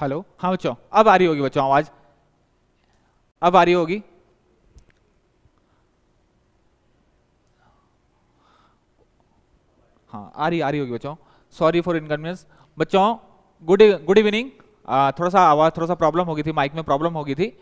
hello हाँ बच्चों अब आ रही होगी बच्चों आवाज अब आ रही होगी हाँ आ रही आ रही होगी बच्चों सॉरी फॉर इनकन्वीनियंस बच्चों गुड गुड इवनिंग थोड़ा सा आवाज थोड़ा सा प्रॉब्लम हो गई थी माइक में प्रॉब्लम हो गई थी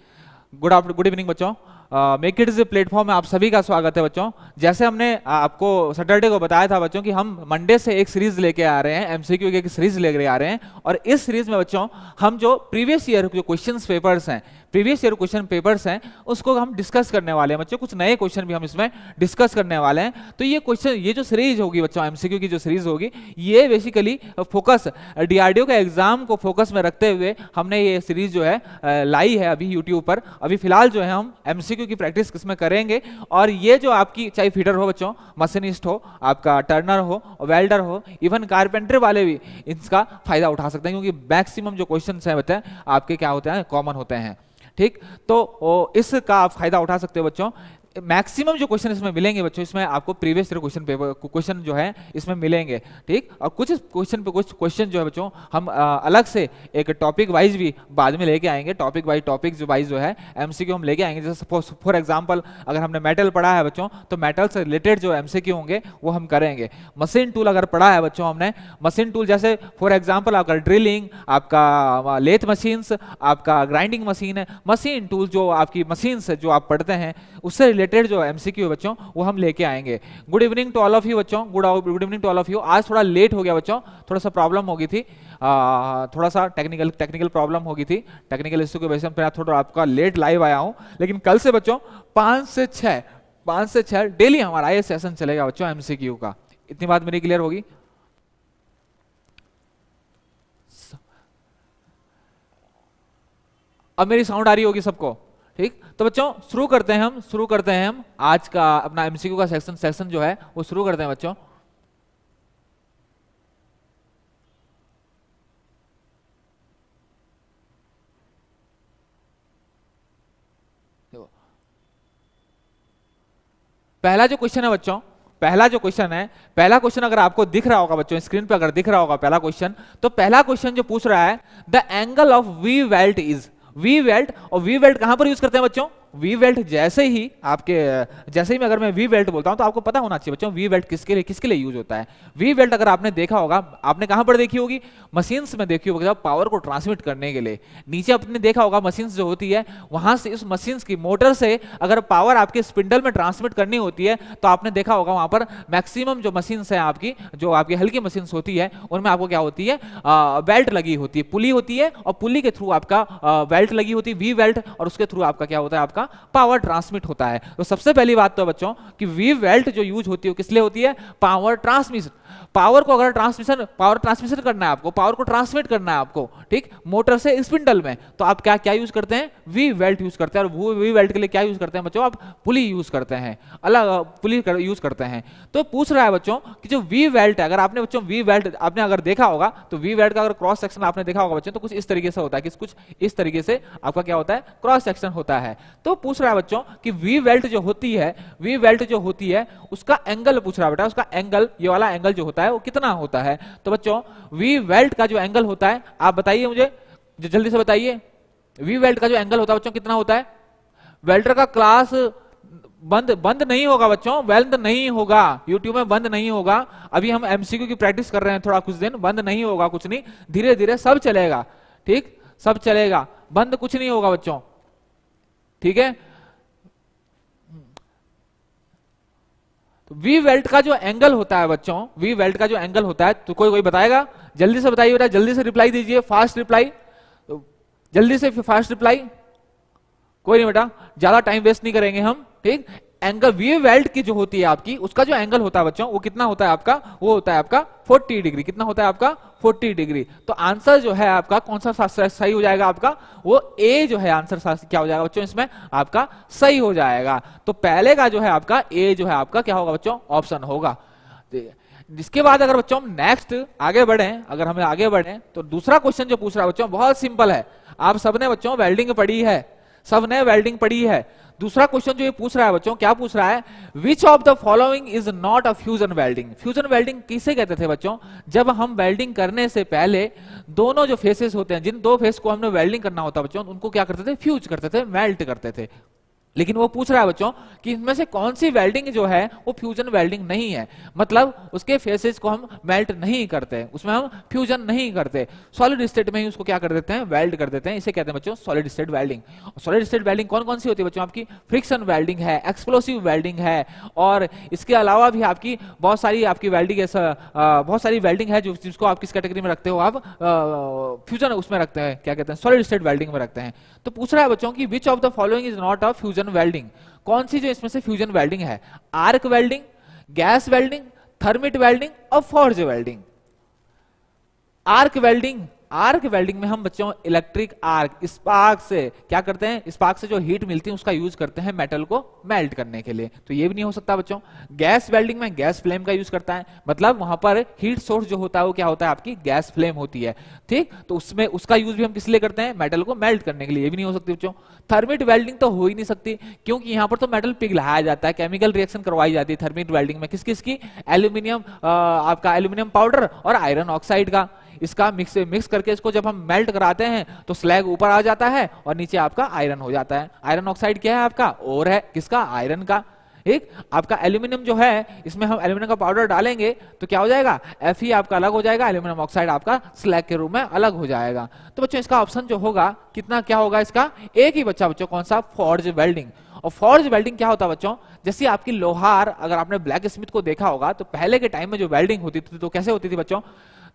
गुड आफ्टर गुड इवनिंग बच्चों make it is a platform में आप सभी का स्वागत है बच्चों जैसे हमने आपको सैटरडे को बताया था बच्चों कि हम मंडे से एक सीरीज लेके आ रहे हैं एमसीक्यू की एक सीरीज लेके आ रहे हैं और इस सीरीज में बच्चों हम जो प्रीवियस ईयर जो क्वेश्चन पेपर्स हैं प्रीवियस ईयर क्वेश्चन पेपर्स हैं उसको हम डिस्कस करने वाले हैं बच्चों कुछ नए क्वेश्चन भी हम इसमें डिस्कस करने वाले हैं तो ये क्वेश्चन ये जो सीरीज होगी बच्चों एमसीक्यू की जो सीरीज होगी ये बेसिकली फोकस डीआरडीओ के एग्जाम को फोकस में रखते हुए हमने ये सीरीज जो है लाई है अभी यूट्यूब पर अभी फिलहाल जो है हम एम की प्रैक्टिस इसमें करेंगे और ये जो आपकी चाहे फीडर हो बच्चों मशीनिस्ट हो आपका टर्नर हो वेल्डर हो इवन कारपेंटर वाले भी इसका फायदा उठा सकते हैं क्योंकि मैक्सिमम जो क्वेश्चन हैं बच्चे आपके क्या होते हैं कॉमन होते हैं ठीक तो इसका आप फायदा उठा सकते हो बच्चों मैक्सिमम जो क्वेश्चन इसमें मिलेंगे बच्चों इसमें आपको previous year question paper question जो है इसमें मिलेंगे ठीक और कुछ क्वेश्चन पे कुछ क्वेश्चन जो है बच्चों हम आ, अलग से एक टॉपिक वाइज भी बाद में लेके आएंगे टॉपिक वाइज टॉपिक वाइज जो है क्यू हम लेके आएंगे जैसे फॉर एग्जाम्पल अगर हमने मेटल पढ़ा है बच्चों तो मेटल से रिलेटेड जो क्यू होंगे वो हम करेंगे मशीन टूल अगर पढ़ा है बच्चों हमने मशीन टूल जैसे फॉर एग्जाम्पल आपका ड्रिलिंग आपका लेथ मशीन्स आपका ग्राइंडिंग मशीन है मशीन टूल जो आपकी मशीन जो आप पढ़ते हैं उससे रिलेटेड जो एम है बच्चों वो हम लेके आएंगे good evening to all of you बच्चों good good evening to all of you आज थोड़ा लेट हो गया बच्चों थोड़ा सा प्रॉब्लम हो गई थी आ, थोड़ा सा टेक्निकल टेक्निकल प्रॉब्लम होगी थी टेक्निकल इश्यू की वजह से मैं थोड़ा आपका लेट लाइव आया हूँ लेकिन कल से बच्चों पाँच से छः पाँच से छः डेली हमारा ये सेशन चलेगा बच्चों एमसीक्यू का इतनी बात मेरी क्लियर होगी अब मेरी साउंड आ रही होगी सबको ठीक तो बच्चों शुरू करते हैं हम शुरू करते हैं हम आज का अपना एमसीक्यू का सेक्शन सेक्शन जो है वो शुरू करते हैं बच्चों पहला जो क्वेश्चन है बच्चों पहला जो क्वेश्चन है पहला क्वेश्चन अगर आपको दिख रहा होगा बच्चों स्क्रीन पर अगर दिख रहा होगा पहला क्वेश्चन तो पहला क्वेश्चन जो पूछ रहा है the angle of V weld is V weld और वी वेल्ट कहां पर यूज करते हैं बच्चों वी वेल्ट जैसे ही आपके जैसे ही अगर मैं वी वेल्ट बोलता हूं तो आपको पता होना चाहिए बच्चों वी वेल्ट किसके लिए किसके लिए यूज होता है वी वेल्ट अगर आपने देखा होगा आपने कहां पर देखी होगी मशीन्स में देखी होगी पावर को ट्रांसमिट करने के लिए नीचे आपने देखा होगा मशीन्स जो होती है वहां से उस मशीन्स की मोटर से अगर पावर आपके स्पिंडल में ट्रांसमिट करनी होती है तो आपने देखा होगा वहां पर मैक्सिमम जो मशीन्स है आपकी जो आपकी हल्की मशीन्स होती है उनमें आपको क्या होती है बेल्ट लगी होती है पुली होती है और पुली के थ्रू आपका बेल्ट लगी होती है वी बेल्ट और उसके थ्रू आपका क्या होता है आपका का पावर ट्रांसमिट होता है तो सबसे पहली बात तो बच्चों कि वी वेल्ट जो यूज होती है किस लिए होती है पावर ट्रांसमिशन पावर को अगर ट्रांसमिशन पावर ट्रांसमिशन करना है आपको पावर को ट्रांसमिट करना है आपको ठीक मोटर से स्पिंडल में तो आप क्या क्या यूज करते हैं वी वेल्ट यूज करते हैं और वी वेल्ट के लिए क्या यूज करते हैं बच्चों आप पुली यूज करते हैं अलग पुली कर, यूज करते हैं तो पूछ रहा है बच्चों कि जो वी वेल्ट है अगर आपने बच्चों वी वेल्ट आपने अगर देखा होगा तो वी वेल्ट का अगर क्रॉस सेक्शन आपने देखा होगा बच्चों तो कुछ इस तरीके से होता है कि कुछ इस तरीके से आपका क्या होता है क्रॉस सेक्शन होता है तो वो पूछ रहा है बच्चों कि वी वेल्ट जो होती है वी वेल्ट जो होती है उसका एंगल पूछ रहा है बेटा उसका एंगल ये वाला एंगल जो होता है वो कितना होता है तो बच्चों वी वेल्ट का जो एंगल होता है आप बताइए मुझे जल्दी से बताइए वी वेल्ट का जो एंगल होता है बच्चों कितना होता है वेल्टर का क्लास बंद बंद नहीं होगा बच्चों बंद नहीं होगा यूट्यूब में बंद नहीं होगा अभी हम एमसीक्यू की प्रैक्टिस कर रहे हैं थोड़ा कुछ दिन बंद नहीं होगा कुछ नहीं धीरे धीरे सब चलेगा ठीक सब चलेगा बंद कुछ नहीं होगा बच्चों ठीक है तो वी वेल्ट का जो एंगल होता है बच्चों वी वेल्ट का जो एंगल होता है तो कोई कोई बताएगा जल्दी से बताइए बेटा जल्दी से रिप्लाई दीजिए फास्ट रिप्लाई तो जल्दी से फास्ट रिप्लाई कोई नहीं बेटा ज्यादा टाइम वेस्ट नहीं करेंगे हम ठीक एंगल वी वेल्ट की जो होती है आपकी उसका जो एंगल होता है बच्चों वो कितना होता है आपका वो होता है आपका 40 डिग्री कितना होता है आपका फोर्टी डिग्री तो आंसर जो है आपका कौन सा सही हो जाएगा आपका वो ए जो है आंसर क्या हो जाएगा बच्चों इसमें आपका सही हो जाएगा तो पहले का जो है आपका ए जो है आपका क्या होगा बच्चों ऑप्शन होगा तो इसके बाद अगर बच्चों हम नेक्स्ट आगे बढ़े अगर हमें आगे बढ़े तो दूसरा क्वेश्चन जो पूछ रहा है बच्चों बहुत सिंपल है आप सबने बच्चों वेल्डिंग पढ़ी है सबने वेल्डिंग पढ़ी है दूसरा क्वेश्चन जो ये पूछ रहा है बच्चों क्या पूछ रहा है which of the following is not a fusion welding fusion welding किसे कहते थे बच्चों जब हम वेल्डिंग करने से पहले दोनों जो फेसेस होते हैं जिन दो फेस को हमने वेल्डिंग करना होता है बच्चों उनको क्या करते थे फ्यूज करते थे मेल्ट करते थे लेकिन वो पूछ रहा है बच्चों कि इनमें से कौन सी वेल्डिंग जो है वो फ्यूजन वेल्डिंग नहीं है मतलब उसके फेसेस को हम मेल्ट नहीं करते उसमें हम फ्यूजन नहीं करते सॉलिड स्टेट में ही उसको क्या कर देते हैं वेल्ड कर देते हैं इसे कहते हैं बच्चों solid state welding solid state welding कौन कौन सी होती है बच्चों आपकी फ्रिक्शन वेल्डिंग है एक्सप्लोसिव वेल्डिंग है और इसके अलावा भी आपकी बहुत सारी आपकी वेल्डिंग बहुत सारी वेल्डिंग है जो जिसको आप किस कैटेगरी में रखते हो आप फ्यूजन उसमें रखते हैं क्या कहते हैं सॉलिड स्टेट वेल्डिंग में रखते हैं तो पूछ रहा है बच्चों की which of the following is not a fusion fusion welding कौन सी जो इसमें से फ्यूजन वेल्डिंग है arc welding gas welding thermit welding और forge welding arc welding arc welding में हम बच्चों इलेक्ट्रिक आर्क स्पार्क से क्या करते हैं स्पार्क से जो हीट मिलती है उसका यूज करते हैं मेटल को मेल्ट करने के लिए तो ये भी नहीं हो सकता बच्चों गैस वेल्डिंग में गैस फ्लेम का यूज करता है मतलब वहां पर हीट सोर्स जो होता है वो क्या होता है आपकी गैस फ्लेम होती है ठीक तो उसमें उसका यूज भी हम किस लिए करते हैं मेटल को मेल्ट करने के लिए ये भी नहीं हो सकती बच्चों थर्मिट वेल्डिंग तो हो ही नहीं सकती क्योंकि यहां पर तो मेटल पिघलाया जाता है केमिकल रिएक्शन करवाई जाती है थर्मिट वेल्डिंग में किस किस की एल्यूमिनियम आपका एल्यूमिनियम पाउडर और आयरन ऑक्साइड का इसका मिक्स मिक्स करके इसको जब हम मेल्ट कराते हैं तो स्लैग ऊपर आ जाता है और नीचे आपका आयरन हो जाता है आयरन ऑक्साइड क्या है आपका और है किसका आयरन का एक आपका एल्यूमिनियम जो है इसमें हम एल्यूमिनियम का पाउडर डालेंगे तो क्या हो जाएगा एफ ही आपका अलग हो जाएगा एल्यूमिनियम ऑक्साइड आपका स्लैग के रूप में अलग हो जाएगा तो बच्चों इसका ऑप्शन जो होगा कितना क्या होगा इसका एक ही बच्चा बच्चों कौन सा फॉर्ज वेल्डिंग और फॉर्ज वेल्डिंग क्या होता है बच्चों जैसे आपकी लोहार अगर आपने ब्लैक स्मिथ को देखा होगा तो पहले के टाइम में जो वेल्डिंग होती थी तो कैसे होती थी बच्चों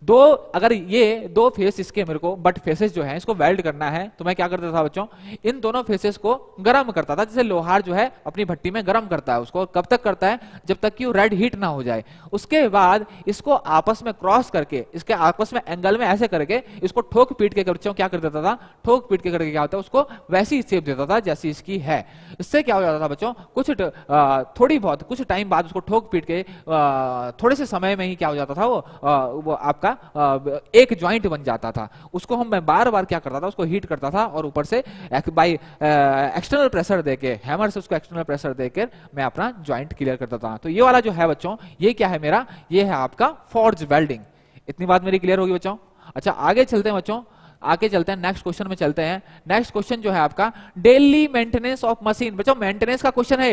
दो अगर ये दो फेस इसके मेरे को बट फेसेस जो है इसको वेल्ड करना है तो मैं क्या करता था बच्चों इन दोनों फेसेस को गर्म करता था जैसे लोहार जो है अपनी भट्टी में गर्म करता है उसको कब तक करता है जब तक कि वो रेड हीट ना हो जाए उसके बाद इसको आपस में क्रॉस करके इसके आपस में एंगल में ऐसे करके इसको ठोक पीट के बच्चों क्या कर देता था ठोक पीट के करके क्या होता है उसको वैसी सेप देता था जैसी इसकी है इससे क्या हो जाता था बच्चों कुछ थोड़ी बहुत कुछ टाइम बाद उसको ठोक पीट के थोड़े से समय में ही क्या हो जाता था वो आपका का एक ज्वाइंट बन जाता था उसको हम मैं बार बार क्या करता था उसको हीट करता था और ऊपर से बाई एक्सटर्नल प्रेशर देके हैमर से उसको एक्सटर्नल प्रेशर देकर मैं अपना ज्वाइंट क्लियर करता था तो ये वाला जो है बच्चों ये क्या है मेरा ये है आपका फॉर्ज वेल्डिंग इतनी बात मेरी क्लियर होगी बच्चों अच्छा आगे चलते हैं बच्चों आगे चलते हैं नेक्स्ट क्वेश्चन में चलते हैं नेक्स्ट क्वेश्चन जो है आपका डेली मेंटेनेंस ऑफ मशीन बच्चों मेंटेनेंस का क्वेश्चन है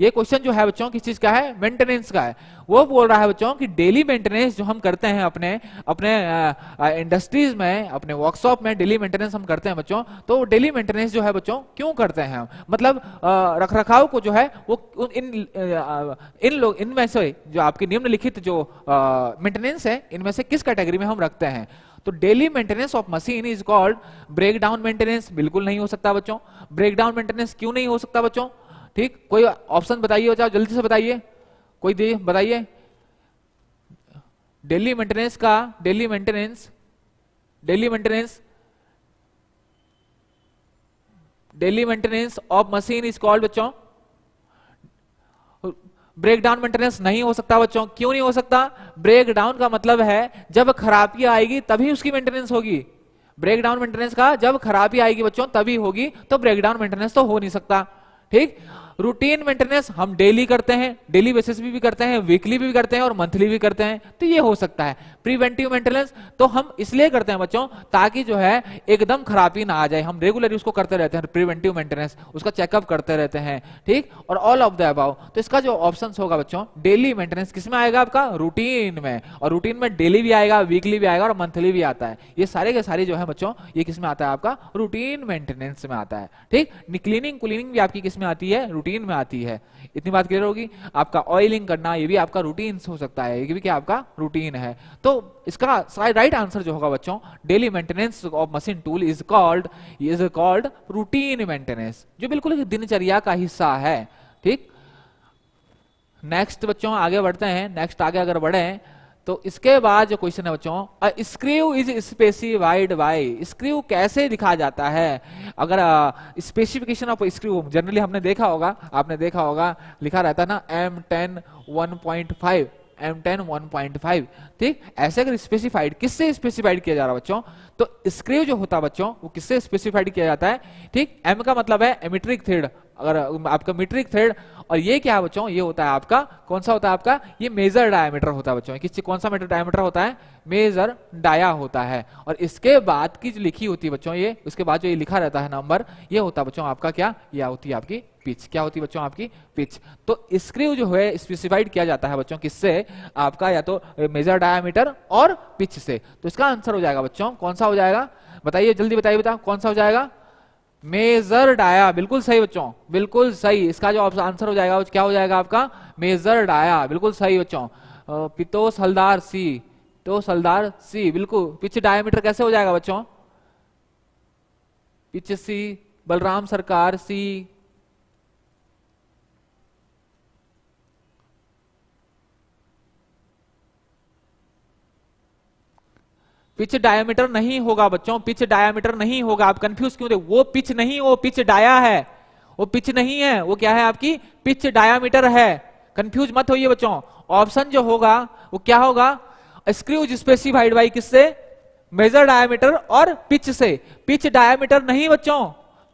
ये क्वेश्चन जो है बच्चों किस चीज का है मेंटेनेंस का है वो बोल रहा है बच्चों कि डेली मेंटेनेंस जो हम करते हैं अपने अपने इंडस्ट्रीज में अपने वर्कशॉप में डेली मेंटेनेंस हम करते हैं बच्चों तो डेली मेंटेनेंस जो है बच्चों क्यों करते हैं हम मतलब रख रखाव को जो है वो इन इन लोग इनमें से जो आपकी निम्नलिखित जो मेंटेनेंस है इनमें से किस कैटेगरी में हम रखते हैं तो daily maintenance of machine is called breakdown maintenance बिल्कुल नहीं हो सकता बच्चों ब्रेकडाउन मेंटेनेंस क्यों नहीं हो सकता बच्चों ठीक कोई ऑप्शन बताइए बच्चा जल्दी से बताइए कोई बताइए डेली मेंटेनेंस का daily maintenance daily maintenance daily maintenance of machine is called बच्चों ब्रेक डाउन मेंटेनेंस नहीं हो सकता बच्चों क्यों नहीं हो सकता ब्रेक डाउन का मतलब है जब खराबी आएगी तभी उसकी मेंटेनेंस होगी ब्रेक डाउन मेंटेनेंस का जब खराबी आएगी बच्चों तभी होगी तो ब्रेक डाउन मेंटेनेंस तो हो नहीं सकता ठीक रूटीन मेंटेनेंस हम डेली करते हैं डेली बेसिस भी, भी करते हैं वीकली भी, भी करते हैं और मंथली भी करते हैं तो ये हो सकता है प्रिवेंटिव मेंटेनेंस तो हम इसलिए करते हैं बच्चों ताकि जो है एकदम खराबी ना आ जाए हम रेगुलर उसको करते रहते हैं प्रिवेंटिव मेंटेनेंस उसका चेकअप करते रहते हैं ठीक और ऑल ऑफ द अबाव तो इसका जो ऑप्शन होगा बच्चों डेली मेंटेनेंस किसमें आएगा आपका रूटीन में और रूटीन में डेली भी आएगा वीकली भी आएगा और मंथली भी आता है ये सारे के सारे जो है बच्चों ये किसमें आता है आपका रूटीन मेंटेनेंस में आता है ठीक क्लीनिंग क्लीनिंग भी आपकी किसमें आती है रूटीन में आती है इतनी बात क्लियर होगी आपका ऑयलिंग करना ये भी आपका रूटीन हो सकता है ये भी क्या आपका रूटीन है तो इसका राइट आंसर जो होगा बच्चों daily maintenance of machine tool is called is called routine maintenance जो बिल्कुल दिनचर्या का हिस्सा है ठीक नेक्स्ट बच्चों आगे बढ़ते हैं नेक्स्ट आगे अगर बढ़े तो इसके बाद जो क्वेश्चन है बच्चों screw is specified by screw कैसे लिखा जाता है अगर स्पेसिफिकेशन ऑफ स्क्रू जनरली हमने देखा होगा आपने देखा होगा लिखा रहता है ना M ten one point five M ten one point five ठीक ऐसे अगर स्पेसिफाइड किससे स्पेसिफाइड किया जा रहा है बच्चों तो स्क्रीव जो होता है बच्चों वो किससे स्पेसिफाइड किया जाता है ठीक एम का मतलब है एमिट्रिक थ्रेड अगर आपका मीट्रिक थ्रेड और ये क्या बच्चों ये होता है आपका कौन सा होता है आपका ये मेजर डायमीटर होता है बच्चों किसी कौन सा मेटर डायमीटर होता है मेजर डाया होता है और इसके बाद की जो लिखी होती है बच्चों ये उसके बाद जो ये लिखा रहता है नंबर ये होता है बच्चों आपका क्या यह होती है आपकी पिच क्या होती है बच्चों आपकी पिच तो स्क्रू जो है स्पेसिफाइड किया जाता है बच्चों किससे आपका या तो मेजर डायामीटर और पिच से तो इसका आंसर हो जाएगा बच्चों कौन सा हो जाएगा बताइए जल्दी बताइए बताओ कौन सा हो जाएगा मेजर डाया बिल्कुल सही बच्चों बिल्कुल सही इसका जो आंसर हो जाएगा क्या हो जाएगा आपका मेजर डाया बिल्कुल सही बच्चों पितोस हलदार सी तो सलदार सी बिल्कुल पिच डायमीटर कैसे हो जाएगा बच्चों पिच सी बलराम सरकार सी पिच डायमीटर नहीं होगा बच्चों पिच डायमीटर नहीं होगा आप कंफ्यूज क्यों थे वो पिच नहीं वो पिच डाया है वो पिच नहीं है वो क्या है आपकी पिच डायामीटर है कंफ्यूज मत होइए बच्चों ऑप्शन जो होगा वो क्या होगा स्क्रूज स्पेसिफाइड बाई किससे मेजर डायामीटर और पिच से पिच डायामीटर नहीं बच्चों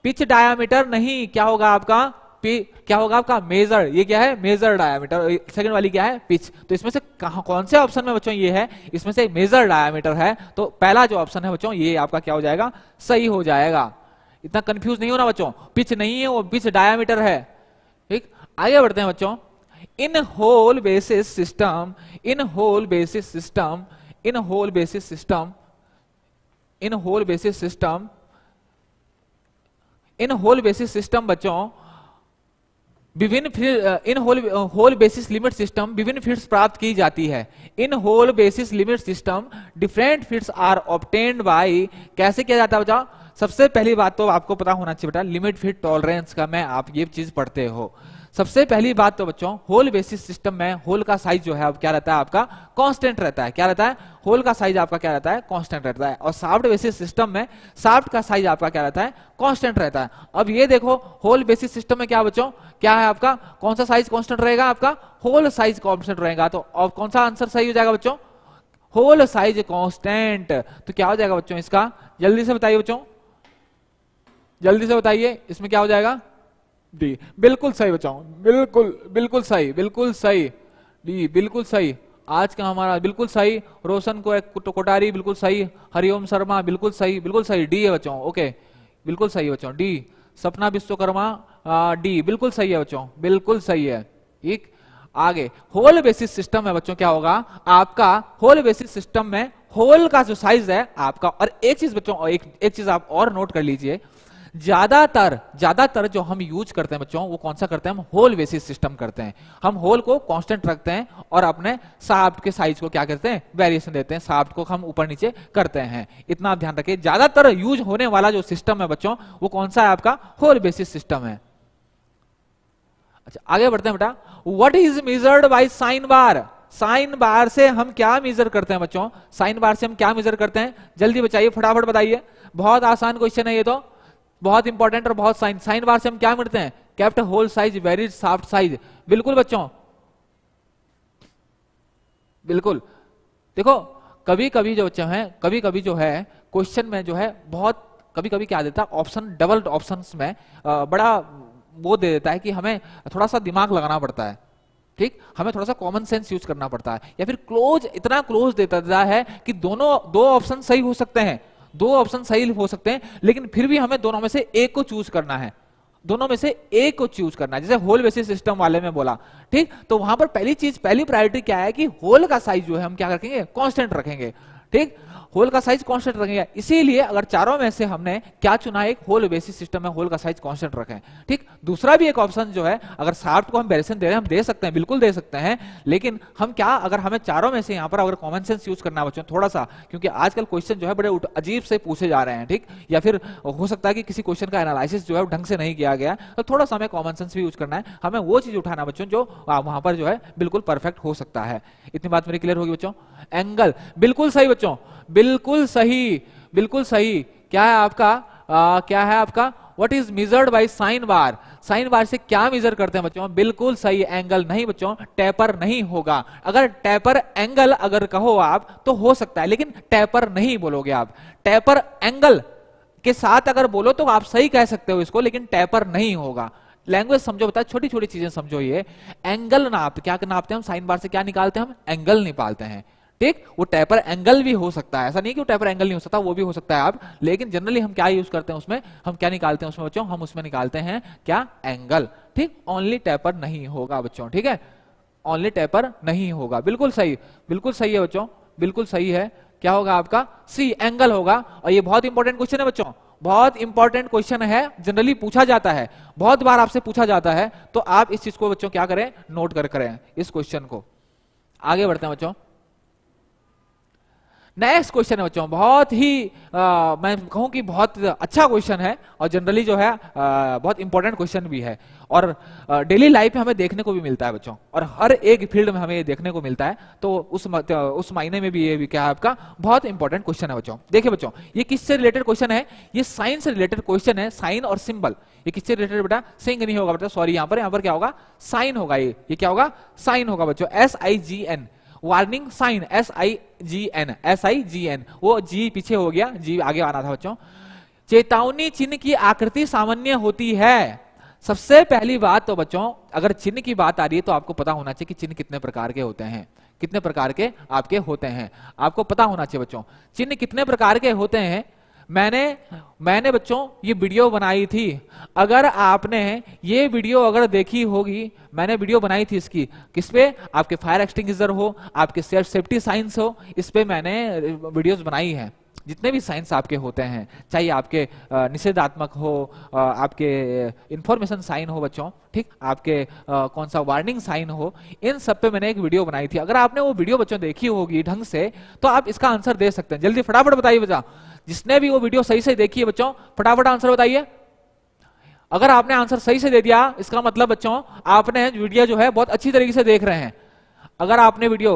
पिच डायामीटर नहीं क्या होगा आपका पी क्या होगा आपका मेजर ये क्या है मेजर डायमीटर सेकंड वाली क्या है पिच तो इसमें से कौन से ऑप्शन में बच्चों ये है इसमें से मेजर डायमीटर है तो पहला जो ऑप्शन है बच्चों ये आपका क्या हो जाएगा सही हो जाएगा इतना कंफ्यूज नहीं होना बच्चों पिच नहीं है वो पिच डायामीटर है ठीक आगे बढ़ते हैं बच्चों in hole basis system in hole basis system in hole basis system in hole basis system in hole basis system बच्चों विभिन्न in hole hole basis limit system विभिन्न फीड्स प्राप्त की जाती है in hole basis limit system different fits are obtained by कैसे किया जाता है बताओ सबसे पहली बात तो आपको पता होना चाहिए बेटा लिमिट फीड टॉलरेंस का मैं आप ये चीज पढ़ते हो सबसे पहली बात तो बच्चों होल बेसिस सिस्टम में होल का साइज जो है अब क्या रहता है आपका कांस्टेंट रहता है क्या रहता है होल का साइज आपका क्या रहता है कांस्टेंट रहता है और साफ्ट बेसिस सिस्टम में साफ्ट का साइज आपका क्या रहता है कांस्टेंट रहता है अब ये देखो होल बेसिस सिस्टम में क्या बच्चों क्या है आपका कौन सा साइज कॉन्स्टेंट रहेगा आपका होल साइज कॉन्स्टेंट रहेगा तो अब कौन सा आंसर सही हो जाएगा बच्चों होल साइज कॉन्स्टेंट तो क्या हो जाएगा बच्चों इसका जल्दी से बताइए बच्चों जल्दी से बताइए इसमें क्या हो जाएगा डी बिल्कुल सही बचाओ बिल्कुल बिल्कुल सही बिल्कुल सही डी बिल्कुल सही आज का हमारा बिल्कुल सही रोशन को एक कोटारी बिल्कुल सही हरिओम शर्मा बिल्कुल सही बिल्कुल सही डी है बचाओ ओके बिल्कुल सही है बचाओ डी सपना विश्वकर्मा डी बिल्कुल सही है बच्चों बिल्कुल सही है ठीक आगे होल बेसिस सिस्टम है बच्चों क्या होगा आपका होल बेसिस सिस्टम में होल का जो साइज है आपका और एक चीज बच्चों एक एक चीज आप और नोट कर लीजिए ज्यादातर ज्यादातर जो हम यूज करते हैं बच्चों वो कौन सा करते हैं हम होल बेसिस सिस्टम करते हैं हम होल को कांस्टेंट रखते हैं और अपने साफ्ट के साइज को क्या करते हैं वेरिएशन देते हैं साफ्ट को हम ऊपर नीचे करते हैं इतना आप ध्यान रखिए ज्यादातर यूज होने वाला जो सिस्टम है बच्चों वो कौन सा है आपका होल बेसिस सिस्टम है अच्छा आगे बढ़ते हैं बेटा what is measured by sine bar sine bar से हम क्या मेजर करते हैं बच्चों साइन बार से हम क्या मेजर करते हैं जल्दी बचाइए फटाफट बताइए बहुत आसान क्वेश्चन है ये तो बहुत इंपॉर्टेंट और बहुत साइन साइन बार से हम क्या मिलते हैं kept hole size vary shaft size बिल्कुल बच्चों बिल्कुल देखो कभी कभी जो बच्चों हैं कभी कभी जो है क्वेश्चन में जो है बहुत कभी कभी क्या देता है ऑप्शन डबल ऑप्शन में आ, बड़ा वो दे देता है कि हमें थोड़ा सा दिमाग लगाना पड़ता है ठीक हमें थोड़ा सा कॉमन सेंस यूज करना पड़ता है या फिर क्लोज इतना क्लोज देता है कि दोनों दो ऑप्शन सही हो सकते हैं दो ऑप्शन सही हो सकते हैं लेकिन फिर भी हमें दोनों में से एक को चूज करना है दोनों में से एक को चूज करना है जैसे होल बेसिस सिस्टम वाले में बोला ठीक तो वहां पर पहली चीज पहली प्रायोरिटी क्या है कि होल का साइज जो है हम क्या रखेंगे कॉन्स्टेंट रखेंगे ठीक होल का साइज कॉन्स्टेंट रखेंगे इसीलिए अगर चारों में से हमने क्या चुना एक होल बेसिस सिस्टम में होल का साइज कॉन्स्टेंट रखें ठीक दूसरा भी एक ऑप्शन जो है अगर साफ्ट को हम वेरिएशन दे रहे हैं हम दे सकते हैं बिल्कुल दे सकते हैं लेकिन हम क्या अगर हमें चारों में से यहाँ पर अगर कॉमन सेंस यूज करना बच्चों थोड़ा सा क्योंकि आजकल क्वेश्चन जो है बड़े अजीब से पूछे जा रहे हैं ठीक या फिर हो सकता है कि किसी क्वेश्चन का एनालिसिस जो है ढंग से नहीं किया गया तो थोड़ा सा हमें कॉमन सेंस भी यूज करना है हमें वो चीज उठाना बच्चों जो वहां पर जो है बिल्कुल परफेक्ट हो सकता है इतनी बात मेरी क्लियर होगी बच्चों एंगल बिल्कुल सही बच्चों बिल्कुल सही बिल्कुल सही क्या है आपका आ, क्या है आपका what is measured by sine bar sine bar से क्या मेजर करते हैं बच्चों बिल्कुल सही एंगल नहीं बच्चों टैपर नहीं होगा अगर टैपर एंगल अगर कहो आप तो हो सकता है लेकिन टैपर नहीं बोलोगे आप टैपर एंगल के साथ अगर बोलो तो आप सही कह सकते हो इसको लेकिन टैपर नहीं होगा लैंग्वेज समझो बता छोटी छोटी चीजें समझो ये एंगल नाप क्या नापते हैं हम साइन बार से क्या निकालते हैं हम एंगल निकालते हैं ठीक वो टैपर एंगल भी हो सकता है ऐसा नहीं कि वो टैपर एंगल नहीं हो सकता वो भी हो सकता है आप लेकिन जनरली हम क्या यूज करते हैं उसमें हम क्या निकालते हैं उसमें बच्चों हम उसमें निकालते हैं क्या एंगल ठीक ओनली टैपर नहीं होगा बच्चों ठीक है ओनली टैपर नहीं होगा बिल्कुल सही बिल्कुल सही है बच्चों बिल्कुल सही है क्या होगा आपका सी एंगल होगा और ये बहुत इंपॉर्टेंट क्वेश्चन है बच्चों बहुत इंपॉर्टेंट क्वेश्चन है जनरली पूछा जाता है बहुत बार आपसे पूछा जाता है तो आप इस चीज को बच्चों क्या करें नोट कर करें इस क्वेश्चन को आगे बढ़ते हैं बच्चों नेक्स्ट क्वेश्चन है बच्चों बहुत ही आ, मैं कहूं कि बहुत अच्छा क्वेश्चन है और जनरली जो है आ, बहुत इंपॉर्टेंट क्वेश्चन भी है और डेली लाइफ में हमें देखने को भी मिलता है बच्चों और हर एक फील्ड में हमें ये देखने को मिलता है तो उस उस मायने में भी ये भी क्या है आपका बहुत इंपॉर्टेंट क्वेश्चन है बच्चों देखिए बच्चों ये किससे रिलेटेड क्वेश्चन है ये साइन से रिलेटेड क्वेश्चन है साइन और सिंबल ये किससे रिलेटेड बेटा सिंह नहीं होगा बेटा सॉरी यहाँ पर यहाँ पर क्या होगा साइन होगा ये ये क्या होगा साइन होगा बच्चों S I G N warning sign S I G N S I G N वो जी पीछे हो गया जी आगे आना था बच्चों चेतावनी चिन्ह की आकृति सामान्य होती है सबसे पहली बात तो बच्चों अगर चिन्ह की बात आ रही है तो आपको पता होना चाहिए कि चिन्ह कितने प्रकार के होते हैं कितने प्रकार के आपके होते हैं आपको पता होना चाहिए बच्चों चिन्ह कितने प्रकार के होते हैं मैंने मैंने बच्चों ये वीडियो बनाई थी अगर आपने ये वीडियो अगर देखी होगी मैंने वीडियो बनाई थी इसकी किस पे आपके फायर एक्सटिंग्विशर हो आपके सेल्फ सेफ्टी साइंस हो इस पे मैंने वीडियोस बनाई हैं जितने भी साइंस आपके होते हैं चाहे आपके निषेधात्मक हो आपके इंफॉर्मेशन साइन हो बच्चों ठीक आपके कौन सा वार्निंग साइन हो इन सब पे मैंने एक वीडियो बनाई थी अगर आपने वो वीडियो बच्चों देखी होगी ढंग से तो आप इसका आंसर दे सकते हैं जल्दी फटाफट बताइए बच्चा जिसने भी वो वीडियो सही से देखी है बच्चों फटाफट आंसर बताइए अगर आपने आंसर सही से दे दिया इसका मतलब बच्चों आपने वीडियो जो है बहुत अच्छी तरीके से देख रहे हैं अगर आपने वीडियो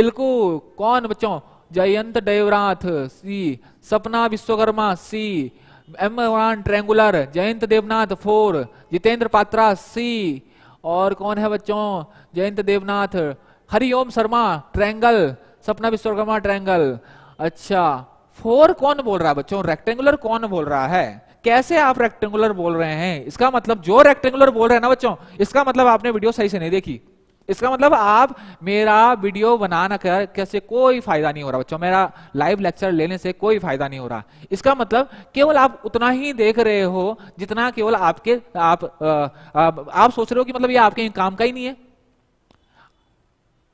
बिल्कुल कौन बच्चों Jayant Devrath C Sapna Vishwakarma C M one triangular Jayant Devnath four Jitendra Patra C और कौन है बच्चों जयंत देवनाथ हरिओम शर्मा ट्रैंगल सपना विश्वकर्मा ट्रायंगल अच्छा फोर कौन बोल रहा है बच्चों रेक्टेंगुलर कौन बोल रहा है कैसे आप रेक्टेंगुलर बोल रहे हैं इसका मतलब जो रेक्टेंगुलर बोल रहे हैं ना बच्चों इसका मतलब आपने वीडियो सही से नहीं देखी इसका मतलब आप मेरा वीडियो बनाना कर कैसे कोई फायदा नहीं हो रहा बच्चों मेरा लाइव लेक्चर लेने से कोई फायदा नहीं हो रहा इसका मतलब केवल आप उतना ही देख रहे हो जितना केवल आपके आप आ, आ, आप सोच रहे हो कि मतलब ये आपके काम का ही नहीं है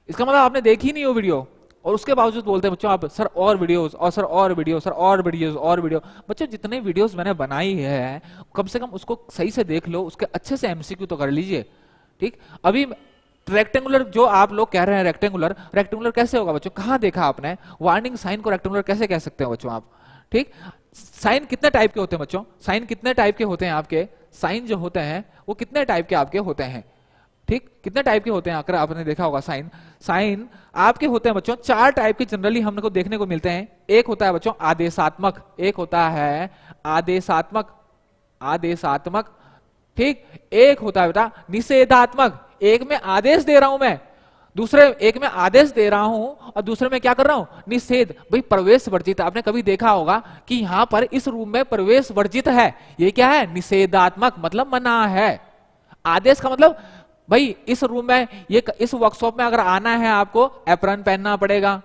इसका मतलब आपने देखी नहीं हो वीडियो और उसके बावजूद बोलते हैं बच्चों आप सर और वीडियोस और सर और वीडियो सर और वीडियोस और वीडियो बच्चों जितने वीडियोस मैंने बनाई है कम से कम उसको सही से देख लो उसके अच्छे से एमसीक्यू तो कर लीजिए ठीक अभी रेक्टेंगुलर जो आप लोग कह रहे हैं रेक्टेंगुलर रेक्टेंगुलर कैसे होगा बच्चों कहाँ देखा आपने वार्निंग साइन को रेक्टेंगुलर कैसे कह सकते हैं बच्चों आप ठीक साइन कितने टाइप के होते हैं बच्चों साइन कितने टाइप के होते हैं आपके साइन जो होते हैं वो कितने टाइप के आपके होते हैं ठीक कितने टाइप के होते हैं आकर आपने देखा होगा साइन साइन आपके होते हैं बच्चों चार टाइप के जनरली हमने को देखने को मिलते हैं एक होता है बच्चों आदेशात्मक एक होता है आदेशात्मक आदेशात्मक ठीक एक होता है बेटा निषेधात्मक एक में आदेश दे रहा हूं मैं दूसरे एक में आदेश दे रहा हूं और दूसरे में क्या कर रहा हूं निषेध भाई प्रवेश वर्जित आपने कभी देखा होगा कि यहां पर इस रूम में प्रवेश वर्जित है ये क्या है निषेधात्मक मतलब मना है आदेश का मतलब भाई इस रूम में ये इस वर्कशॉप में अगर आना है आपको एप्रन पहनना पड़ेगा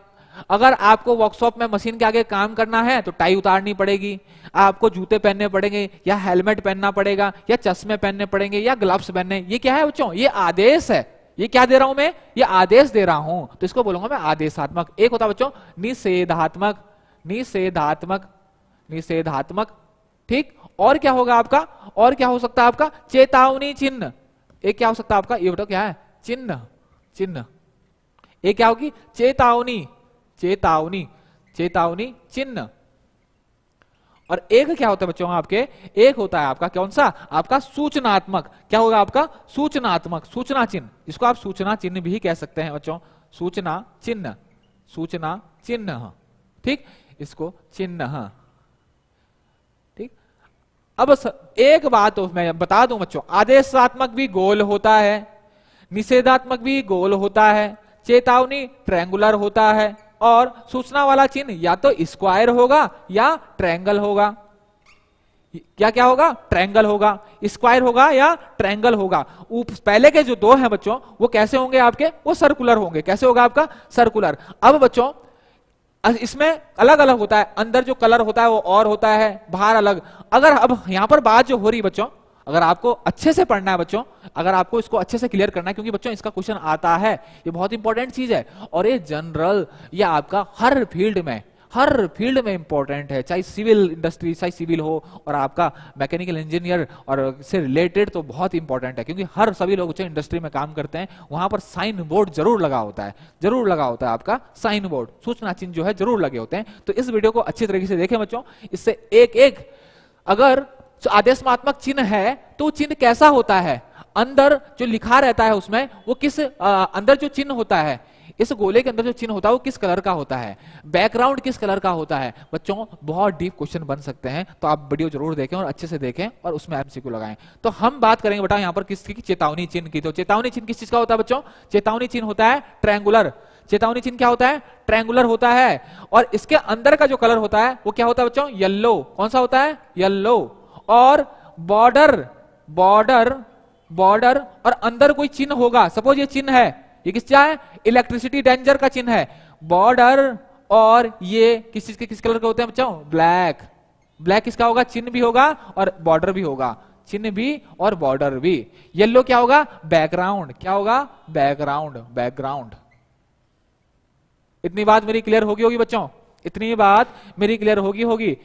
अगर आपको वर्कशॉप में मशीन के आगे काम करना है तो टाई उतारनी पड़ेगी आपको जूते पहनने पड़ेंगे या हेलमेट पहनना पड़ेगा या चश्मे पहनने पड़ेंगे या ग्लव्स पहनने ये क्या है बच्चों ये आदेश है ये क्या दे रहा हूं मैं ये आदेश दे रहा हूं तो इसको बोलूंगा मैं आदेशात्मक एक होता बच्चों निषेधात्मक निषेधात्मक निषेधात्मक ठीक और क्या होगा आपका और क्या हो सकता है आपका चेतावनी चिन्ह एक क्या हो सकता है आपका ये बताओ क्या है चिन्ह चिन्ह एक क्या होगी चेतावनी चेतावनी चेतावनी चिन्ह और एक क्या होता है बच्चों आपके एक होता है आपका कौन सा आपका सूचनात्मक क्या होगा आपका सूचनात्मक सूचना चिन्ह इसको आप सूचना चिन्ह भी कह सकते हैं बच्चों सूचना चिन्ह सूचना चिन्ह ठीक इसको चिन्ह अब एक बात तो मैं बता दूं बच्चों आदेशात्मक भी गोल होता है निषेधात्मक भी गोल होता है चेतावनी ट्रैंगुलर होता है और सूचना वाला चिन्ह या तो स्क्वायर होगा या ट्रैंगल होगा क्या क्या होगा ट्रैंगल होगा स्क्वायर होगा या ट्रैंगल होगा पहले के जो दो हैं बच्चों वो कैसे होंगे आपके वो सर्कुलर होंगे कैसे होगा आपका सर्कुलर अब बच्चों इसमें अलग अलग होता है अंदर जो कलर होता है वो और होता है बाहर अलग अगर अब यहां पर बात जो हो रही बच्चों अगर आपको अच्छे से पढ़ना है बच्चों अगर आपको इसको अच्छे से क्लियर करना है क्योंकि बच्चों इसका क्वेश्चन आता है ये बहुत इंपॉर्टेंट चीज है और ये जनरल ये आपका हर फील्ड में हर फील्ड में इंपॉर्टेंट है चाहे सिविल इंडस्ट्री चाहे सिविल हो और आपका मैकेनिकल इंजीनियर और से रिलेटेड तो बहुत इंपॉर्टेंट है क्योंकि हर सभी लोग जो इंडस्ट्री में काम करते हैं वहां पर साइन बोर्ड जरूर लगा होता है जरूर लगा होता है आपका साइन बोर्ड सूचना चिन्ह जो है जरूर लगे होते हैं तो इस वीडियो को अच्छी तरीके से देखें बच्चों इससे एक एक अगर आदेशमात्मक चिन्ह है तो चिन्ह कैसा होता है अंदर जो लिखा रहता है उसमें वो किस आ, अंदर जो चिन्ह होता है इस गोले के अंदर जो चिन्ह होता है वो किस कलर का होता है बैकग्राउंड किस कलर का होता है बच्चों बहुत डीप क्वेश्चन बन सकते हैं तो आप वीडियो जरूर देखें और अच्छे से देखें और उसमें एमसीक्यू लगाएं तो हम बात करेंगे बेटा यहाँ पर किसकी चेतावनी चिन्ह की तो चेतावनी चिन्ह किस चीज का होता है बच्चों चेतावनी चिन्ह होता है ट्रैंगुलर चेतावनी चिन्ह क्या होता है ट्रैंगुलर होता है और इसके अंदर का जो कलर होता है वो क्या होता है बच्चों येल्लो कौन सा होता है येल्लो और बॉर्डर बॉर्डर बॉर्डर और अंदर कोई चिन्ह होगा सपोज ये चिन्ह है ये किस है इलेक्ट्रिसिटी डेंजर का चिन्ह है बॉर्डर और ये किस चीज के किस कलर के होते हैं बच्चों ब्लैक ब्लैक किसका होगा चिन्ह भी होगा और बॉर्डर भी होगा चिन्ह भी और बॉर्डर भी येलो क्या होगा बैकग्राउंड क्या होगा बैकग्राउंड बैकग्राउंड इतनी बात मेरी क्लियर होगी होगी बच्चों इतनी बात मेरी क्लियर होगी होगी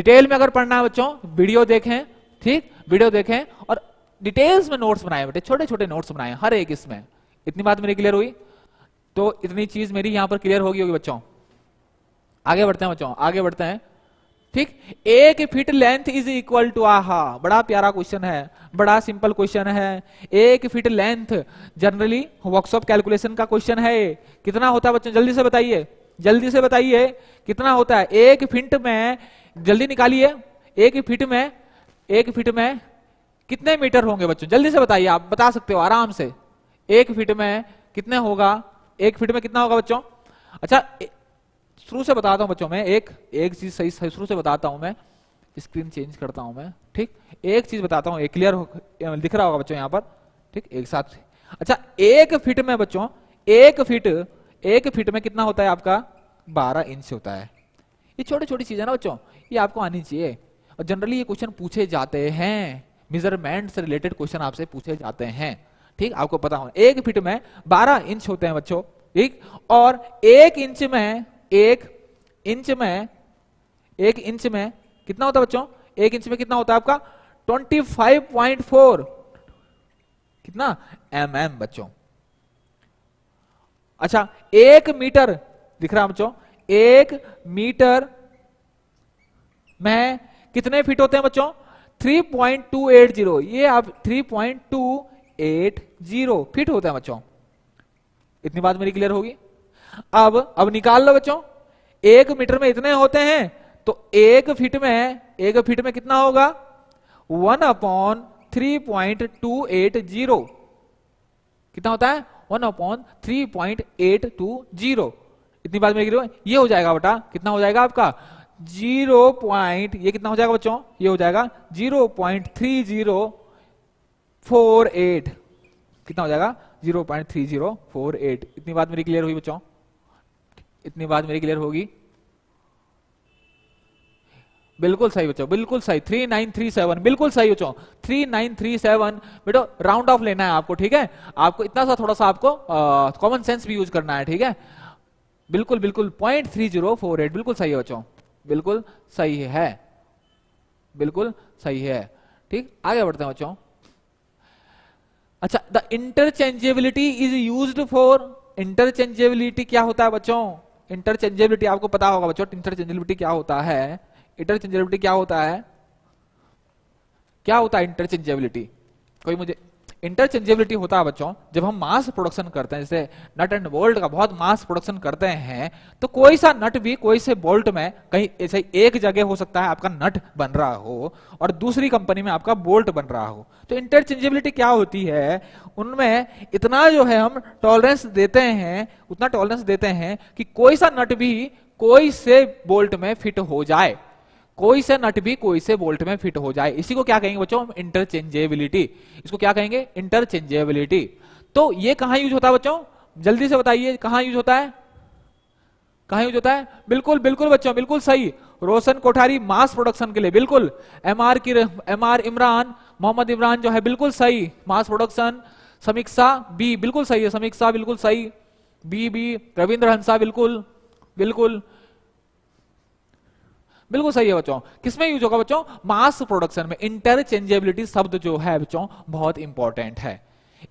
डिटेल में अगर पढ़ना है बच्चों वीडियो देखें ठीक वीडियो देखें और डिटेल्स में नोट्स बनाए बेटे छोटे छोटे नोट्स बनाए हर एक इसमें इतनी बात मेरी क्लियर हुई तो इतनी चीज मेरी यहां पर क्लियर होगी होगी बच्चों आगे बढ़ते हैं बच्चों आगे बढ़ते हैं ठीक एक feet length is equal to आहा बड़ा प्यारा क्वेश्चन है बड़ा सिंपल क्वेश्चन है एक feet length generally workshop calculation का क्वेश्चन है कितना होता है बच्चों जल्दी से बताइए जल्दी से बताइए कितना होता है एक फीट में जल्दी निकालिए एक फीट में एक फीट में कितने मीटर होंगे बच्चों जल्दी से बताइए आप बता सकते हो आराम से एक फीट में कितने होगा एक फीट में कितना होगा बच्चों अच्छा शुरू से बताता हूं बच्चों मैं एक एक चीज सही शुरू से बताता हूं मैं स्क्रीन चेंज करता हूं मैं ठीक एक चीज बताता हूं एक क्लियर दिख रहा होगा बच्चों यहां पर ठीक एक साथ अच्छा एक फीट में बच्चों एक फीट एक फीट में कितना होता है आपका बारह इंच होता है ये छोटी छोटी चीज है ना बच्चों ये आपको आनी चाहिए और जनरली ये क्वेश्चन पूछे जाते हैं मेजरमेंट से रिलेटेड क्वेश्चन आपसे पूछे जाते हैं ठीक आपको पता होना एक फीट में बारह इंच होते हैं बच्चों ठीक और एक इंच में एक इंच में एक इंच में कितना होता है बच्चों एक इंच में कितना होता है आपका ट्वेंटी फाइव पॉइंट फोर कितना एम एम बच्चों अच्छा एक मीटर दिख रहा है बच्चों एक मीटर में कितने फीट होते हैं बच्चों थ्री पॉइंट टू 3.280 ये आप three point two eight zero feet होता है बच्चों इतनी बात मेरी क्लियर होगी अब अब निकाल लो बच्चों एक मीटर में इतने होते हैं तो एक फिट में एक फिट में कितना होगा one upon three point two eight zero कितना होता है one upon three point eight two zero इतनी बात मेरी ये हो जाएगा बेटा कितना हो जाएगा आपका जीरो पॉइंट ये कितना हो जाएगा बच्चों ये हो जाएगा zero point three zero four eight कितना हो जाएगा zero point three zero four eight इतनी बात मेरी क्लियर हुई बच्चों इतनी बात मेरी क्लियर होगी बिल्कुल सही बच्चों बिल्कुल सही थ्री नाइन थ्री सेवन बिल्कुल सही बच्चों थ्री नाइन थ्री सेवन बेटो राउंड ऑफ लेना है आपको ठीक है आपको इतना सा थोड़ा सा आपको कॉमन सेंस भी यूज करना है ठीक है बिल्कुल बिल्कुल point three zero four eight बिल्कुल सही है बच्चों बिल्कुल सही है बिल्कुल सही है ठीक आगे बढ़ते हैं बच्चों अच्छा the interchangeability is use for interchangeability क्या होता है बच्चों इंटरचेंजेबिलिटी आपको पता होगा बच्चों इंटरचेंजेबिलिटी क्या होता है इंटरचेंजेबिलिटी क्या होता है क्या होता है इंटरचेंजेबिलिटी कोई मुझे इंटरचेंजेबिलिटी होता है बच्चों जब हम मास प्रोडक्शन करते हैं जैसे नट एंड बोल्ट का बहुत मास प्रोडक्शन करते हैं तो कोई सा नट भी कोई से बोल्ट में कहीं ऐसे एक जगह हो सकता है आपका नट बन रहा हो और दूसरी कंपनी में आपका बोल्ट बन रहा हो तो इंटरचेंजेबिलिटी क्या होती है उनमें इतना जो है हम टॉलरेंस देते हैं उतना टॉलरेंस देते हैं कि कोई सा नट भी कोई से बोल्ट में फिट हो जाए कोई से नट भी कोई से बोल्ट में फिट हो जाए इसी को क्या कहेंगे बच्चों इंटरचेंजेबिलिटी इसको क्या कहेंगे इंटरचेंजेबिलिटी तो ये कहा यूज होता है बच्चों जल्दी से बताइए कहा यूज होता है कहा यूज होता है बिल्कुल बिल्कुल बच्चों बिल्कुल सही रोशन कोठारी मास प्रोडक्शन के लिए बिल्कुल एम आर की एम आर इमरान मोहम्मद इमरान जो है बिल्कुल सही मास प्रोडक्शन समीक्षा बी बिल्कुल सही है समीक्षा बिल्कुल सही बी बी रविंद्र हंसा बिल्कुल बिल्कुल बिल्कुल सही है बच्चों किसमें यूज होगा बच्चों मास प्रोडक्शन में इंटरचेंजेबिलिटी शब्द जो है बच्चों बहुत इंपॉर्टेंट है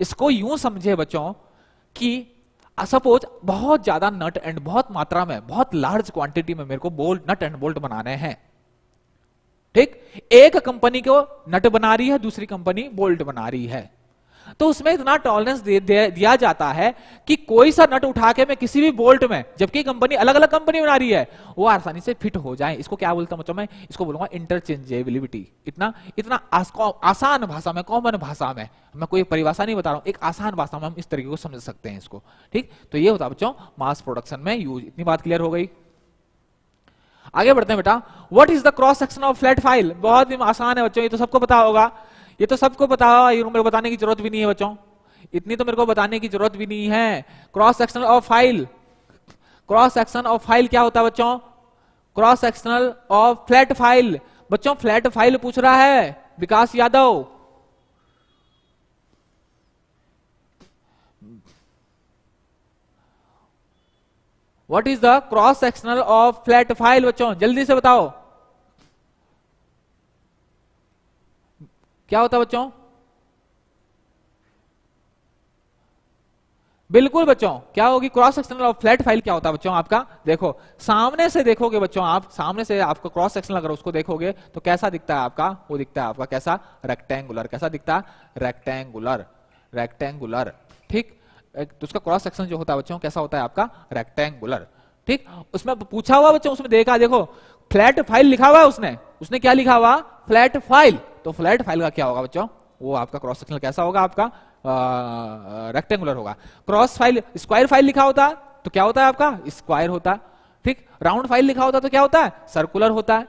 इसको यूं समझे बच्चों कि सपोज बहुत ज्यादा नट एंड बहुत मात्रा में बहुत लार्ज क्वांटिटी में मेरे को बोल्ट नट एंड बोल्ट बनाने हैं ठीक एक कंपनी को नट बना रही है दूसरी कंपनी बोल्ट बना रही है तो उसमें इतना टॉलरेंस दिया जाता है कि कोई सा नट उठा के मैं किसी भी बोल्ट में जबकि कंपनी अलग अलग कंपनी बना रही है वो आसानी से फिट हो जाए इसको क्या बोलता मतलब मैं इसको बोलूंगा इंटरचेंजेबिलिटी इतना इतना आसान भाषा में कॉमन भाषा में मैं कोई परिभाषा नहीं बता रहा हूं एक आसान भाषा में हम इस तरीके को समझ सकते हैं इसको ठीक तो ये होता बच्चों मास प्रोडक्शन में यूज इतनी बात क्लियर हो गई आगे बढ़ते हैं बेटा what is the cross section of flat file बहुत ही आसान है बच्चों ये तो सबको पता होगा ये तो सबको पता ये मेरे को बताने की जरूरत भी नहीं है बच्चों इतनी तो मेरे को बताने की जरूरत भी नहीं है cross section of file cross section of file क्या होता है बच्चों cross sectional of flat file बच्चों फ्लैट फाइल पूछ रहा है Vikas Yadav what is the cross sectional of flat file बच्चों जल्दी से बताओ क्या होता बच्चों बिल्कुल बच्चों क्या होगी क्रॉस सेक्शनल और फ्लैट फाइल क्या होता है बच्चों आपका देखो सामने से देखोगे बच्चों आप सामने से आपको क्रॉस सेक्शन अगर उसको देखोगे तो कैसा दिखता है आपका वो दिखता है आपका कैसा रेक्टेंगुलर कैसा दिखता है रेक्टेंगुलर रेक्टेंगुलर ठीक तो उसका क्रॉस सेक्शन जो होता है बच्चों कैसा होता है आपका रेक्टेंगुलर ठीक उसमें पूछा हुआ बच्चों उसमें देखा देखो फ्लैट फाइल लिखा हुआ है उसने उसने क्या लिखा हुआ फ्लैट फाइल तो फ्लैट फाइल का क्या होगा बच्चों वो आपका क्रॉस सेक्शनल कैसा होगा आपका रेक्टेंगुलर होगा क्रॉस फाइल स्क्वायर फाइल लिखा होता तो क्या होता है आपका स्क्वायर होता ठीक राउंड फाइल लिखा होता तो क्या होता है सर्कुलर होता है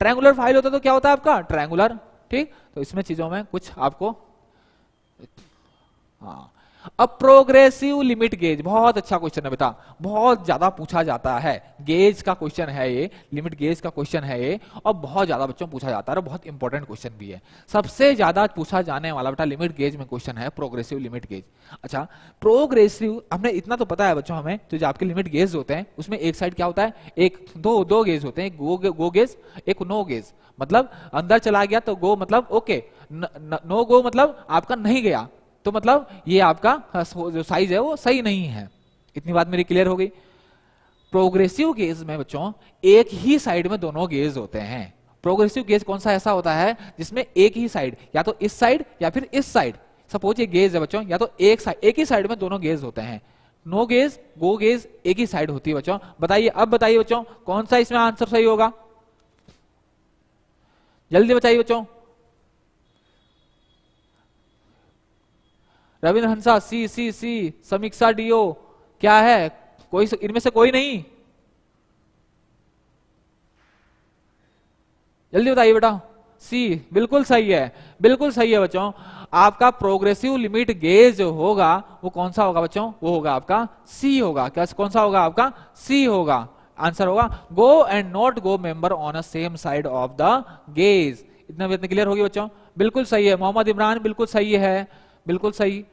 ट्रैंगुलर फाइल होता तो क्या होता है आपका ट्रैंगुलर ठीक तो इसमें चीजों में कुछ आपको हाँ अब प्रोग्रेसिव लिमिट गेज बहुत अच्छा क्वेश्चन है बेटा बहुत ज्यादा पूछा जाता है गेज का क्वेश्चन है ये लिमिट गेज का क्वेश्चन है ये और बहुत ज्यादा बच्चों पूछा जाता है और बहुत इंपॉर्टेंट क्वेश्चन भी है सबसे ज्यादा पूछा जाने वाला बेटा लिमिट गेज में क्वेश्चन है प्रोग्रेसिव लिमिट गेज अच्छा प्रोग्रेसिव हमने इतना तो पता है बच्चों हमें तो जो आपके लिमिट गेज होते हैं उसमें एक साइड क्या होता है एक दो दो गेज होते हैं गो गो गेज एक नो गेज मतलब अंदर चला गया तो गो मतलब ओके नो गो मतलब आपका नहीं गया तो मतलब ये आपका हाँ, जो साइज है वो सही नहीं है इतनी बात मेरी क्लियर हो गई प्रोग्रेसिव गेज में बच्चों एक ही साइड में दोनों गेज होते हैं प्रोग्रेसिव गेज कौन सा ऐसा होता है जिसमें एक ही साइड या तो इस साइड या फिर इस साइड सपोज ये गेज है बच्चों या तो एक साइड एक ही साइड में दोनों गेज होते हैं नो गेज गो गेज एक ही साइड होती है बच्चों बताइए अब बताइए बच्चों कौन सा इसमें आंसर सही होगा जल्दी बताइए बच्चों रविंद्र हंसा सी सी सी समीक्षा डीओ क्या है कोई इनमें से कोई नहीं जल्दी बताइए बेटा सी बिल्कुल सही है बिल्कुल सही है बच्चों आपका प्रोग्रेसिव लिमिट गेज होगा वो कौन सा होगा बच्चों वो होगा आपका सी होगा क्या कौन सा होगा आपका सी होगा आंसर होगा go and not go member on a same side of the gauge इतना इतना क्लियर होगी बच्चों बिल्कुल सही है मोहम्मद इमरान बिल्कुल सही है बिल्कुल सही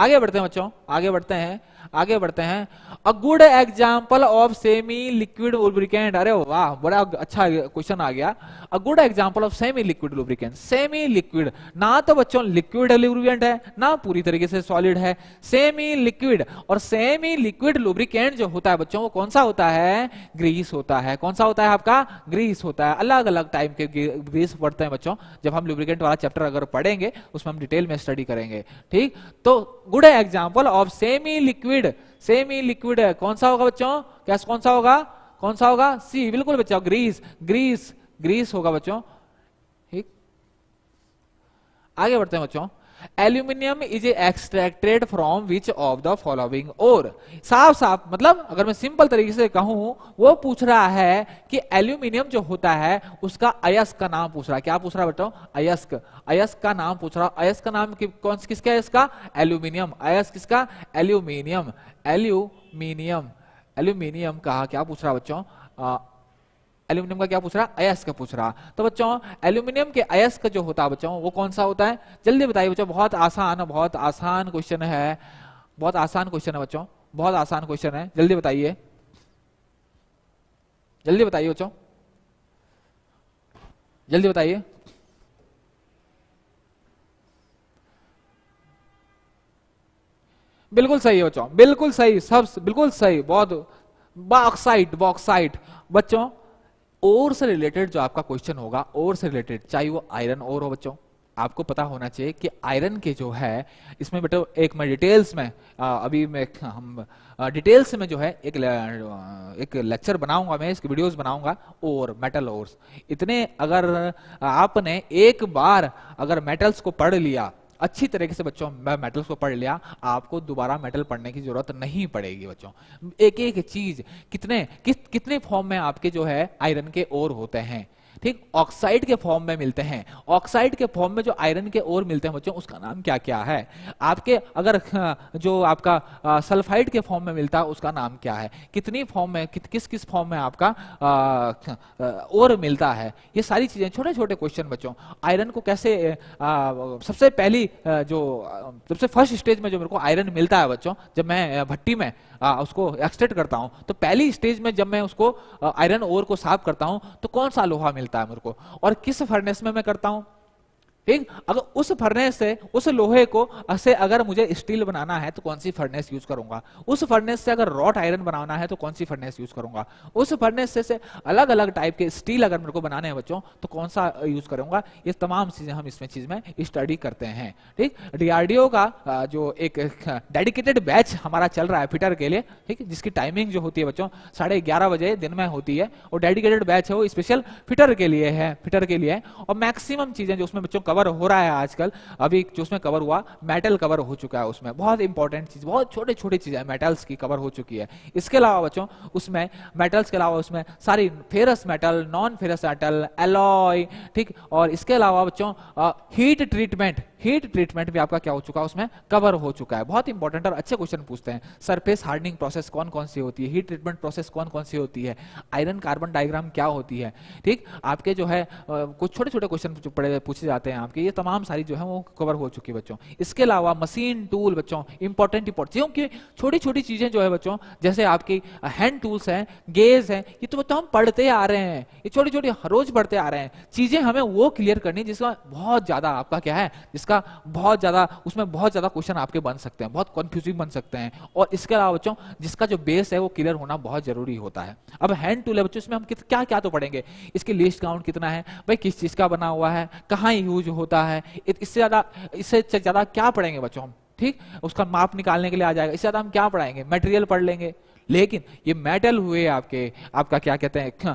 आगे बढ़ते हैं बच्चों आगे बढ़ते हैं आगे बढ़ते हैं a good example of semi liquid lubricant अरे वाह बड़ा अच्छा क्वेश्चन आ गया a good example of semi liquid lubricant semi liquid ना तो बच्चों लिक्विड लुब्रिकेंट है ना पूरी तरीके से सॉलिड है सेमी लिक्विड और सेमी लिक्विड लुब्रिकेंट जो होता है बच्चों वो कौन सा होता है ग्रीस होता है कौन सा होता है आपका ग्रीस होता है अलग अलग टाइप के ग्रीस पढ़ते हैं बच्चों जब हम लुब्रिकेंट वाला चैप्टर अगर पढ़ेंगे उसमें हम डिटेल में स्टडी करेंगे ठीक तो good example of semi liquid liquid same ही लिक्विड है कौन सा होगा बच्चों कैस कौन सा होगा कौन सा होगा सी बिल्कुल बच्चों ग्रीस ग्रीस ग्रीस होगा बच्चों ठीक आगे बढ़ते हैं बच्चों aluminium is extracted from which of the following ore साफ साफ मतलब अगर मैं सिंपल तरीके से कहूं वो पूछ रहा है कि एल्यूमिनियम जो होता है उसका अयस्क का नाम पूछ रहा है क्या पूछ रहा है बेटो अयस्क अयस्क का नाम पूछ रहा अयस्क का नाम कि, कौन किसका अयस्क का एल्यूमिनियम अयस्क किसका एल्यूमिनियम एल्यूमिनियम एल्यूमिनियम कहा क्या पूछ रहा बच्चों एल्यूमिनियम का क्या पूछ रहा अयस्क पूछ रहा तो बच्चों एल्यूमिनियम के अयस्क जो होता है बच्चों वो कौन सा होता है जल्दी बताइए बच्चों बहुत आसान बहुत आसान क्वेश्चन है बहुत आसान क्वेश्चन है बच्चों बहुत आसान क्वेश्चन है जल्दी बताइए जल्दी बताइए बच्चों जल्दी बताइए बिल्कुल सही है बच्चों बिल्कुल सही सब बिल्कुल सही बहुत बॉक्साइट बॉक्साइट बच्चों ओर से रिलेटेड जो आपका क्वेश्चन होगा ओर से रिलेटेड चाहे वो आयरन ओर हो बच्चों आपको पता होना चाहिए कि आयरन के जो है इसमें बेटो एक मैं डिटेल्स में आ, अभी मैं हम डिटेल्स में जो है एक ल, एक लेक्चर बनाऊंगा मैं इसके वीडियोस बनाऊंगा और मेटल और इतने अगर आपने एक बार अगर मेटल्स को पढ़ लिया अच्छी तरीके से बच्चों मैं मेटल्स को पढ़ लिया आपको दोबारा मेटल पढ़ने की जरूरत नहीं पड़ेगी बच्चों एक एक चीज कितने किस कितने फॉर्म में आपके जो है आयरन के ओर होते हैं ठीक ऑक्साइड के फॉर्म में मिलते हैं ऑक्साइड के फॉर्म में जो आयरन के ओर मिलते हैं बच्चों उसका नाम क्या क्या है आपके अगर हाँ, जो आपका सल्फाइड के फॉर्म में मिलता है उसका नाम क्या है कितनी फॉर्म में कि, किस किस फॉर्म में आपका ओर मिलता है ये सारी चीजें छोटे छोटे क्वेश्चन बच्चों आयरन को कैसे आ, सबसे पहली जो सबसे फर्स्ट स्टेज में जो मेरे को आयरन मिलता है बच्चों जब मैं भट्टी में आ, उसको एक्सट्रेट करता हूँ तो पहली स्टेज में जब मैं उसको आयरन और को साफ करता हूँ तो कौन सा लोहा मिलता मिलता है मेरे को और किस फर्नेस में मैं करता हूं ठीक अगर उस फर्नेस से उस लोहे को से अगर मुझे स्टील बनाना है तो कौन सी फर्नेस यूज करूंगा उस फर्नेस से अगर रॉट आयरन बनाना है तो कौन सी फर्नेस यूज करूंगा उस फर्नेस से, से अलग अलग टाइप के स्टील अगर मेरे को बनाने हैं बच्चों तो कौन सा यूज करूंगा ये तमाम चीजें हम इसमें चीज में स्टडी करते हैं ठीक डीआरडीओ का जो एक डेडिकेटेड बैच हमारा चल रहा है फिटर के लिए ठीक जिसकी टाइमिंग जो होती है बच्चों साढ़े बजे दिन में होती है और डेडिकेटेड बैच है वो स्पेशल फिटर के लिए है फिटर के लिए और मैक्सिमम चीजें जो उसमें बच्चों कवर हो रहा है आजकल अभी जो उसमें कवर हुआ मेटल कवर हो चुका है उसमें बहुत इंपॉर्टेंट चीज बहुत छोटे छोटे चीज है मेटल्स की कवर हो चुकी है इसके अलावा बच्चों उसमें मेटल्स के अलावा उसमें सारी ferrous metal non ferrous metal alloy ठीक और इसके अलावा बच्चों हीट ट्रीटमेंट हीट ट्रीटमेंट भी आपका क्या हो चुका है उसमें कवर हो चुका है बहुत इंपॉर्टेंट और अच्छे क्वेश्चन पूछते हैं सरफेस हार्डनिंग प्रोसेस कौन कौन सी होती है हीट ट्रीटमेंट प्रोसेस कौन कौन सी होती है आयरन कार्बन डायग्राम क्या होती है ठीक आपके जो है कुछ छोटे छोटे क्वेश्चन पूछे जाते हैं आपके ये तमाम सारी जो है वो कवर हो चुकी है बच्चों इसके अलावा मशीन टूल बच्चों इंपॉर्टेंट इंपॉर्टेंट क्योंकि छोटी छोटी चीजें जो है बच्चों जैसे आपकी हैंड टूल्स हैं गेज है ये तो बच्चों हम पढ़ते आ रहे हैं ये छोटी छोटी रोज पढ़ते आ रहे हैं चीजें हमें वो क्लियर करनी जिसका बहुत ज्यादा आपका क्या है जिसका इसका बहुत ज़्यादा उसमें बहुत ज़्यादा क्वेश्चन आपके बन सकते हैं बहुत कंफ्यूजिंग बन सकते हैं और इसके अलावा बच्चों जिसका जो बेस है वो क्लियर होना बहुत जरूरी होता है अब हैंड टूल है बच्चों इसमें हम क्या क्या तो पढ़ेंगे इसकी लिस्ट काउंट कितना है भाई किस चीज़ का बना हुआ है कहाँ यूज होता है इससे ज़्यादा इससे ज़्यादा क्या पढ़ेंगे बच्चों हम ठीक उसका माप निकालने के लिए आ जाएगा इससे ज़्यादा हम क्या पढ़ाएंगे मटेरियल पढ़ लेंगे लेकिन ये मेटल हुए आपके आपका क्या कहते हैं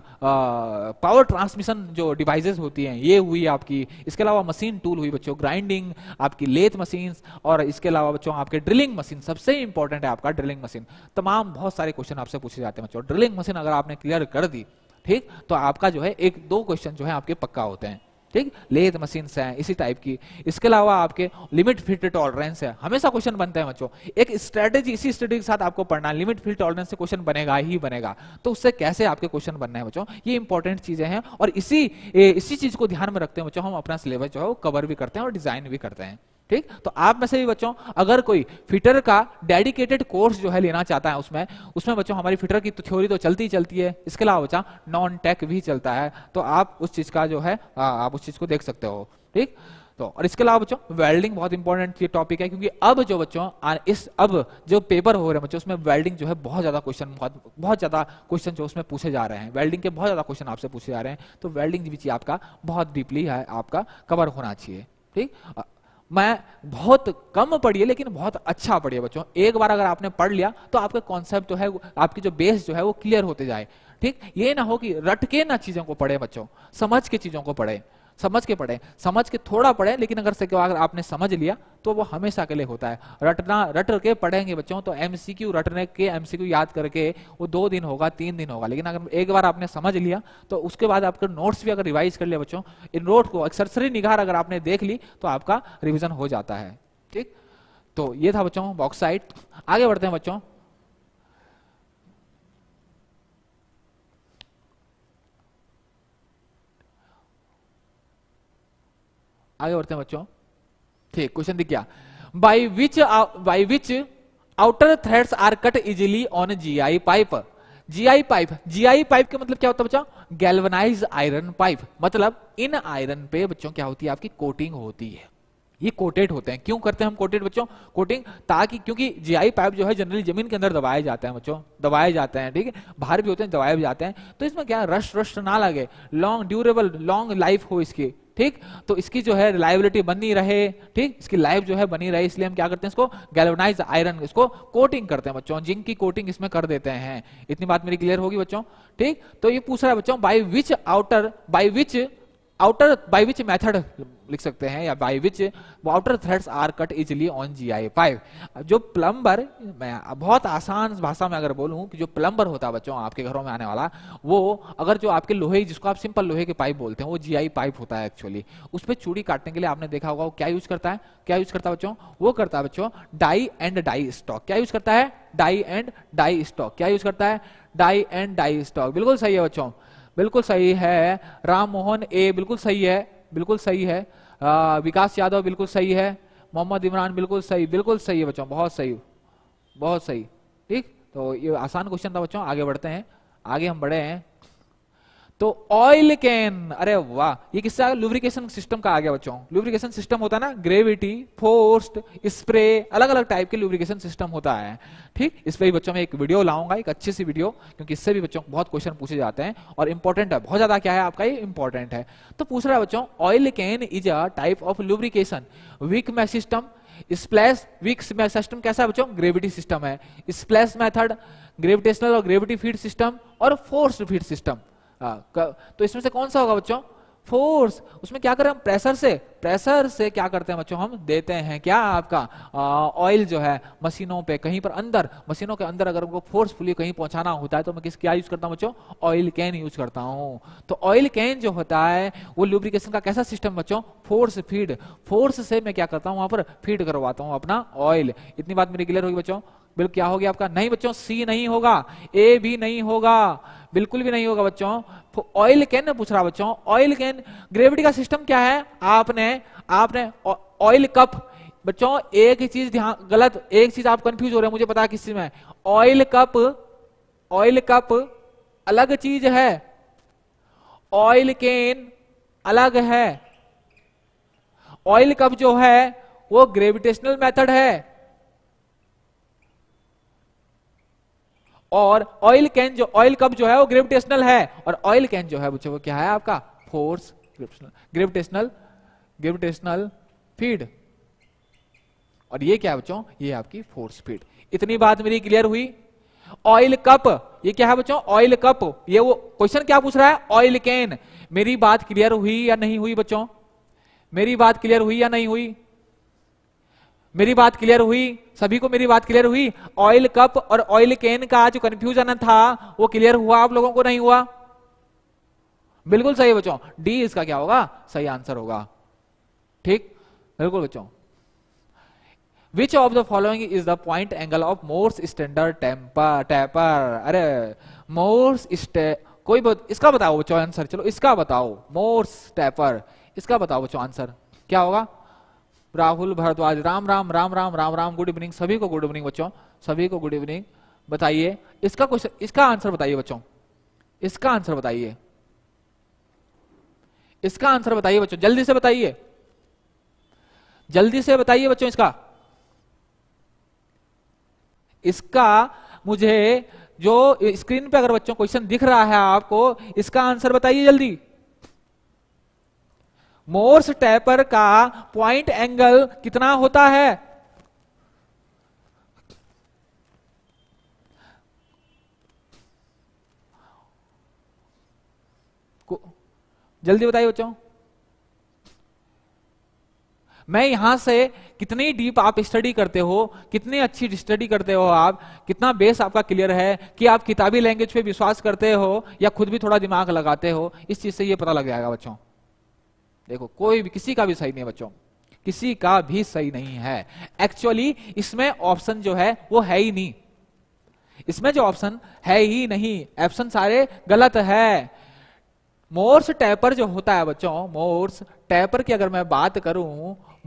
पावर ट्रांसमिशन जो डिवाइसेस होती हैं ये हुई आपकी इसके अलावा मशीन टूल हुई बच्चों ग्राइंडिंग आपकी लेथ मशीन और इसके अलावा बच्चों आपके ड्रिलिंग मशीन सबसे इंपॉर्टेंट है आपका ड्रिलिंग मशीन तमाम बहुत सारे क्वेश्चन आपसे पूछे जाते हैं बच्चों ड्रिलिंग मशीन अगर आपने क्लियर कर दी ठीक तो आपका जो है एक दो क्वेश्चन जो है आपके पक्का होते हैं ठीक लेथ मशीन है इसी टाइप की इसके अलावा आपके लिमिट फिट टॉलरेंस है हमेशा क्वेश्चन बनता है बच्चों एक स्ट्रेटेजी इसी स्ट्रेटेजी के साथ आपको पढ़ना लिमिट फिट टॉलरेंस से क्वेश्चन बनेगा ही बनेगा तो उससे कैसे आपके क्वेश्चन बनना है बच्चों ये इंपॉर्टेंट चीजें हैं और इसी इसी चीज को ध्यान में रखते हैं बच्चों हम अपना सिलेबस जो है वो कवर भी करते हैं और डिजाइन भी करते हैं ठीक तो आप में से भी बच्चों अगर कोई फिटर का डेडिकेटेड कोर्स जो है लेना चाहता है उसमें उसमें बच्चों हमारी फिटर की तो थ्योरी तो चलती ही चलती है इसके अलावा बच्चा नॉन टेक भी चलता है तो आप उस चीज का जो है आप उस चीज को देख सकते हो ठीक तो और इसके अलावा बच्चों वेल्डिंग बहुत इंपॉर्टेंट टॉपिक है क्योंकि अब जो बच्चों इस अब जो पेपर हो रहे हैं बच्चों उसमें वेल्डिंग जो है बहुत ज्यादा क्वेश्चन बहुत बहुत ज्यादा क्वेश्चन जो उसमें पूछे जा रहे हैं वेल्डिंग के बहुत ज्यादा क्वेश्चन आपसे पूछे जा रहे हैं तो वेल्डिंग भी आपका बहुत डीपली है आपका कवर होना चाहिए ठीक मैं बहुत कम पढ़िए लेकिन बहुत अच्छा पढ़िए बच्चों एक बार अगर आपने पढ़ लिया तो आपका कॉन्सेप्ट जो है आपकी जो बेस जो है वो क्लियर होते जाए ठीक ये ना हो कि रटके ना चीजों को पढ़े बच्चों समझ के चीजों को पढ़े समझ के पढ़ें समझ के थोड़ा पढ़ें लेकिन अगर से अगर आपने समझ लिया तो वो हमेशा के लिए होता है रटना रट के पढ़ेंगे बच्चों तो एमसीक्यू रटने के एमसीक्यू याद करके वो दो दिन होगा तीन दिन होगा लेकिन अगर एक बार आपने समझ लिया तो उसके बाद आपके नोट्स भी अगर रिवाइज कर लिया बच्चों इन नोट को एक्सरसरी निगार अगर आपने देख ली तो आपका रिविजन हो जाता है ठीक तो ये था बच्चों बॉक्साइट आगे बढ़ते हैं बच्चों आगे बढ़ते हैं बच्चों ठीक क्वेश्चन दिख गया by which by which outer threads are cut easily on GI pipe GI pipe GI pipe का मतलब क्या होता है बच्चों गैल्वनाइज आयरन पाइप मतलब इन आयरन पे बच्चों क्या होती है आपकी कोटिंग होती है ये कोटेड होते हैं क्यों करते हैं हम कोटेड बच्चों कोटिंग ताकि क्योंकि जीआई पाइप जो है जनरली जमीन के अंदर दबाए जाते हैं बच्चों दबाए जाते हैं ठीक है बाहर भी होते हैं दबाए भी जाते हैं तो इसमें क्या रश रश ना लगे लॉन्ग ड्यूरेबल लॉन्ग लाइफ हो इसकी ठीक तो इसकी जो है रिलायबिलिटी बनी रहे ठीक इसकी लाइफ जो है बनी रहे इसलिए हम क्या करते हैं इसको गैलोनाइज आयरन इसको कोटिंग करते हैं बच्चों जिंक की कोटिंग इसमें कर देते हैं इतनी बात मेरी क्लियर होगी बच्चों ठीक तो ये पूछ रहा है बच्चों by which outer by which outer by which method लिख सकते हैं या by which outer threads are cut easily on G I five जो प्लम्बर मैं बहुत आसान भाषा में अगर बोलूं कि जो प्लम्बर होता है बच्चों आपके घरों में आने वाला वो अगर जो आपके लोहे जिसको आप सिंपल लोहे के पाइप बोलते हैं वो जी आई पाइप होता है एक्चुअली उस पर चूड़ी काटने के लिए आपने देखा होगा वो क्या यूज करता है क्या यूज करता है बच्चों वो करता है बच्चों डाई एंड डाई स्टॉक क्या यूज करता है डाई एंड डाई स्टॉक क्या यूज करता है डाई एंड डाई स्टॉक बिल्कुल सही है बच्चों बिल्कुल सही है राम मोहन ए बिल्कुल सही है बिल्कुल सही है आ, विकास यादव बिल्कुल सही है मोहम्मद इमरान बिल्कुल सही बिल्कुल सही है बच्चों बहुत सही बहुत सही ठीक तो ये आसान क्वेश्चन था बच्चों आगे बढ़ते हैं आगे हम बढ़े हैं तो ऑयल कैन अरे वाह ये किस्सा लुब्रिकेशन सिस्टम का आ गया बच्चों लुब्रिकेशन सिस्टम होता है ना ग्रेविटी फोर्स्ड स्प्रे अलग अलग टाइप के लुब्रिकेशन सिस्टम होता है ठीक इस पर बच्चों में एक वीडियो लाऊंगा एक अच्छी सी वीडियो क्योंकि इससे भी बच्चों को बहुत क्वेश्चन पूछे जाते हैं और इंपॉर्टेंट है बहुत ज्यादा क्या है आपका ये इंपॉर्टेंट है तो पूछ रहा है बच्चों oil can is a type of lubrication wick मै सिस्टम स्प्लैश वीक सिस्टम कैसा है बच्चों ग्रेविटी सिस्टम है स्प्लैश मेथड ग्रेविटेशनल और ग्रेविटी फीड सिस्टम और फोर्स फीड सिस्टम हाँ, तो इसमें से कौन सा होगा बच्चों फोर्स उसमें क्या करें हम प्रेशर से प्रेशर से क्या करते हैं बच्चों हम देते हैं क्या आपका ऑयल जो है मशीनों पे कहीं पर अंदर मशीनों के अंदर अगर उनको फोर्सफुली कहीं पहुंचाना होता है तो मैं किस क्या यूज करता हूं बच्चों ऑयल कैन यूज करता हूँ तो ऑयल कैन जो होता है वो लुब्रिकेशन का कैसा सिस्टम बच्चों फोर्स फीड फोर्स से मैं क्या करता हूँ वहां पर फीड करवाता हूँ अपना ऑयल इतनी बात मेरी क्लियर होगी बच्चों बिल्कुल क्या हो गया आपका नहीं बच्चों सी नहीं होगा ए भी नहीं होगा बिल्कुल भी नहीं होगा बच्चों ऑयल कैन पूछ रहा बच्चों ऑयल कैन ग्रेविटी का सिस्टम क्या है आपने आपने ऑयल कप बच्चों एक ही चीज ध्यान गलत एक चीज आप कंफ्यूज हो रहे हैं मुझे पता किस चीज में ऑयल कप ऑयल कप अलग चीज है ऑयल केन अलग है ऑयल कप जो है वो ग्रेविटेशनल मेथड है और ऑयल कैन जो ऑयल कप जो है वो ग्रेविटेशनल है और ऑयल कैन जो है बच्चों वो क्या है आपका force gravitational gravitational gravitational feed और ये क्या है बच्चों ये आपकी फोर्स फीड इतनी बात मेरी क्लियर हुई ऑयल कप ये क्या है बच्चों ऑयल कप ये वो क्वेश्चन क्या पूछ रहा है ऑयल कैन मेरी बात क्लियर हुई या नहीं हुई बच्चों मेरी बात क्लियर हुई या नहीं हुई मेरी बात क्लियर हुई सभी को मेरी बात क्लियर हुई ऑयल कप और ऑयल कैन का जो कंफ्यूजन था वो क्लियर हुआ आप लोगों को नहीं हुआ बिल्कुल सही बच्चों डी इसका क्या होगा सही आंसर होगा ठीक बिल्कुल बच्चों which of the following is the point angle of Morse standard temper taper अरे मोर्स कोई बत, इसका बताओ बच्चों आंसर चलो इसका बताओ मोर्स टेपर इसका बताओ बच्चों आंसर क्या होगा राहुल भारद्वाज राम राम राम राम राम राम गुड इवनिंग सभी को गुड इवनिंग बच्चों सभी को गुड इवनिंग बताइए इसका क्वेश्चन इसका आंसर बताइए बच्चों इसका आंसर बताइए इसका आंसर बताइए बच्चों जल्दी से बताइए जल्दी से बताइए बच्चों इसका इसका मुझे जो स्क्रीन पे अगर बच्चों क्वेश्चन दिख रहा है आपको इसका आंसर बताइए जल्दी मोर्स टैपर का पॉइंट एंगल कितना होता है जल्दी बताइए बच्चों मैं यहां से कितनी डीप आप स्टडी करते हो कितनी अच्छी स्टडी करते हो आप कितना बेस आपका क्लियर है कि आप किताबी लैंग्वेज पे विश्वास करते हो या खुद भी थोड़ा दिमाग लगाते हो इस चीज से ये पता लग जाएगा बच्चों देखो कोई भी किसी का भी सही नहीं है बच्चों किसी का भी सही नहीं है एक्चुअली इसमें ऑप्शन जो है वो है ही नहीं इसमें जो ऑप्शन है ही नहीं ऑप्शन सारे गलत है मोर्स टैपर जो होता है बच्चों मोर्स टैपर की अगर मैं बात करूं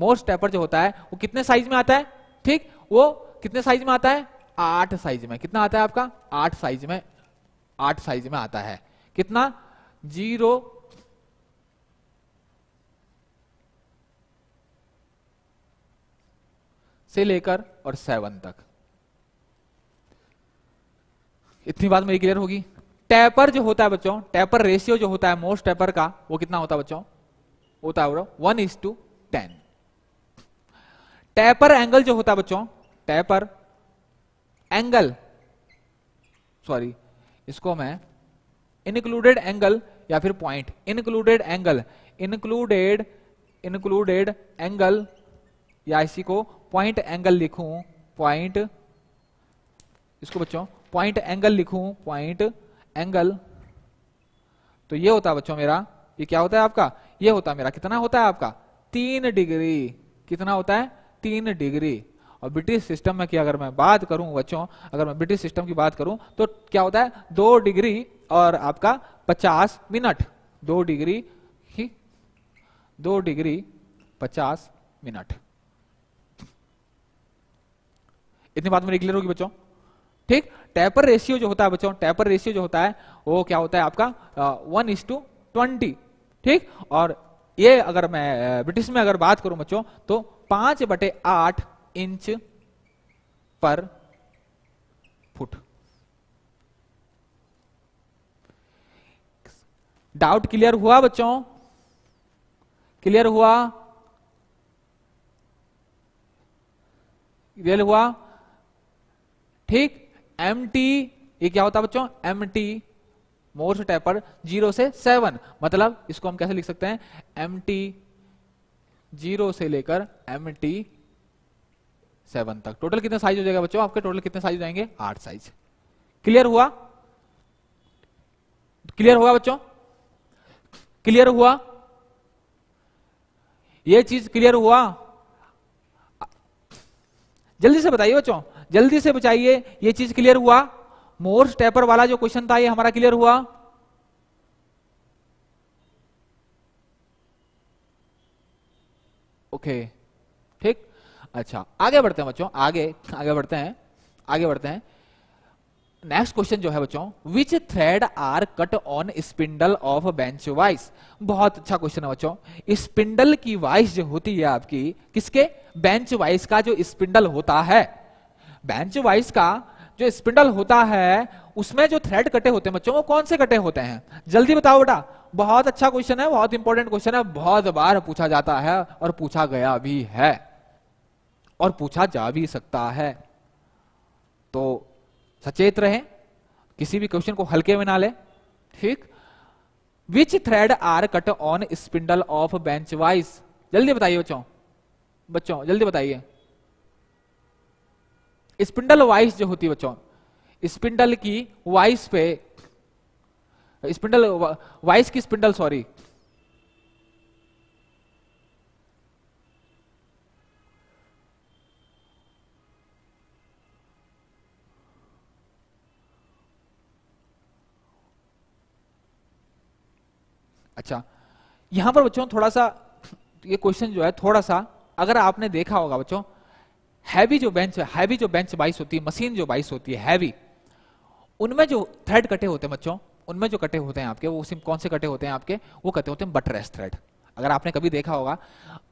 मोर्स टैपर जो होता है वो कितने साइज में आता है ठीक वो कितने साइज में आता है आठ साइज में कितना आता है आपका आठ साइज में आठ साइज में आता है कितना जीरो से लेकर और सेवन तक इतनी बात मेरी क्लियर होगी टैपर जो होता है बच्चों टैपर रेशियो जो होता है मोस्ट टैपर का वो कितना होता है बच्चों होता है one is to ten taper angle जो होता है बच्चों टैपर एंगल सॉरी इसको मैं इनक्लूडेड एंगल या फिर point included angle included included angle या इसी को पॉइंट एंगल लिखूं पॉइंट इसको बच्चों पॉइंट एंगल लिखूं पॉइंट एंगल तो ये होता है बच्चों मेरा ये क्या होता है आपका ये होता है मेरा कितना होता है आपका तीन डिग्री कितना होता है तीन डिग्री और ब्रिटिश सिस्टम में की अगर मैं बात करूं बच्चों अगर मैं ब्रिटिश सिस्टम की बात करूं तो क्या होता है दो डिग्री और आपका पचास मिनट दो डिग्री ही दो डिग्री पचास मिनट इतनी बात मेरी क्लियर होगी बच्चों ठीक टैपर रेशियो जो होता है बच्चों टैपर रेशियो जो होता है वो क्या होता है आपका वन इज टू ट्वेंटी ठीक और ये अगर मैं ब्रिटिश में अगर बात करूं बच्चों तो पांच बटे आठ इंच पर फुट डाउट क्लियर हुआ बच्चों क्लियर हुआ क्लियर हुआ ठीक एम टी ये क्या होता है बच्चों M T Morse taper zero से सेवन मतलब इसको हम कैसे लिख सकते हैं एम टी जीरो से लेकर एम टी सेवन तक टोटल कितने साइज हो जाएगा बच्चों आपके टोटल कितने साइज हो जाएंगे आठ साइज क्लियर हुआ क्लियर हुआ बच्चों क्लियर हुआ यह चीज क्लियर हुआ जल्दी से बताइए बच्चों जल्दी से बचाइए ये चीज क्लियर हुआ मोर स्टेपर वाला जो क्वेश्चन था ये हमारा क्लियर हुआ ओके ठीक अच्छा आगे बढ़ते हैं बच्चों आगे आगे बढ़ते हैं आगे बढ़ते हैं नेक्स्ट क्वेश्चन जो है बच्चों which thread are cut on spindle of bench vice बहुत अच्छा क्वेश्चन है बच्चों स्पिंडल की वाइस जो होती है आपकी किसके बेंच वाइस का जो स्पिंडल होता है बेंच वाइज का जो स्पिंडल होता है उसमें जो थ्रेड कटे होते हैं बच्चों वो कौन से कटे होते हैं जल्दी बताओ बेटा बहुत अच्छा क्वेश्चन है बहुत इंपॉर्टेंट क्वेश्चन है बहुत बार पूछा जाता है और पूछा गया भी है और पूछा जा भी सकता है तो सचेत रहें किसी भी क्वेश्चन को हल्के में ना ले ठीक which thread are cut on spindle of bench vice जल्दी बताइए बच्चों बच्चों जल्दी बताइए स्पिंडल वाइस जो होती है बच्चों स्पिंडल की वाइस पे स्पिंडल वाइस की स्पिंडल सॉरी अच्छा यहां पर बच्चों थोड़ा सा ये क्वेश्चन जो है थोड़ा सा अगर आपने देखा होगा बच्चों हैवी जो बेंच हैवी जो बेंच बाइस होती है मशीन जो बाइस होती है हैवी उनमें जो थ्रेड कटे होते हैं बच्चों उनमें जो कटे होते हैं आपके वो सिम कौन से कटे होते हैं आपके वो कटे होते हैं बटरेस थ्रेड अगर आपने कभी देखा होगा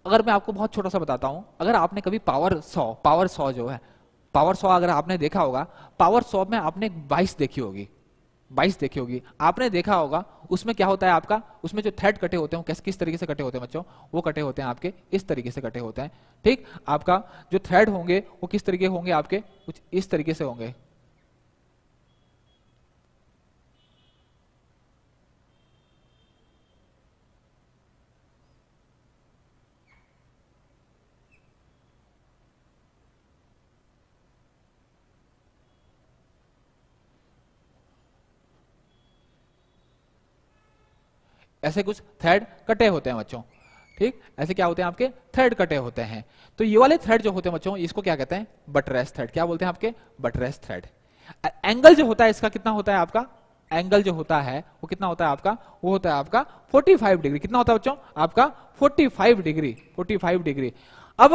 अगर मैं आपको बहुत छोटा सा बताता हूँ अगर आपने कभी पावर सो पावर सो जो है पावर सो अगर आपने देखा होगा पावर सो में आपने एक बाइस देखी होगी बाईस देखी होगी आपने देखा होगा उसमें क्या होता है आपका उसमें जो थ्रेड कटे होते हैं किस तरीके से कटे होते हैं बच्चों वो कटे होते हैं आपके इस तरीके से कटे होते हैं ठीक आपका जो थ्रेड होंगे वो किस तरीके होंगे आपके कुछ इस तरीके से होंगे ऐसे कुछ थ्रेड कटे होते हैं बच्चों ठीक ऐसे क्या होते हैं आपके थ्रेड कटे होते हैं तो ये वाले थ्रेड जो होते हैं बच्चों इसको क्या कहते हैं बटरेस थ्रेड क्या बोलते हैं आपके बटरेस थ्रेड एंगल जो होता है इसका कितना होता है आपका एंगल जो होता है वो कितना होता है आपका वो होता है आपका 45 डिग्री कितना होता है बच्चों आपका 45 डिग्री 45 डिग्री अब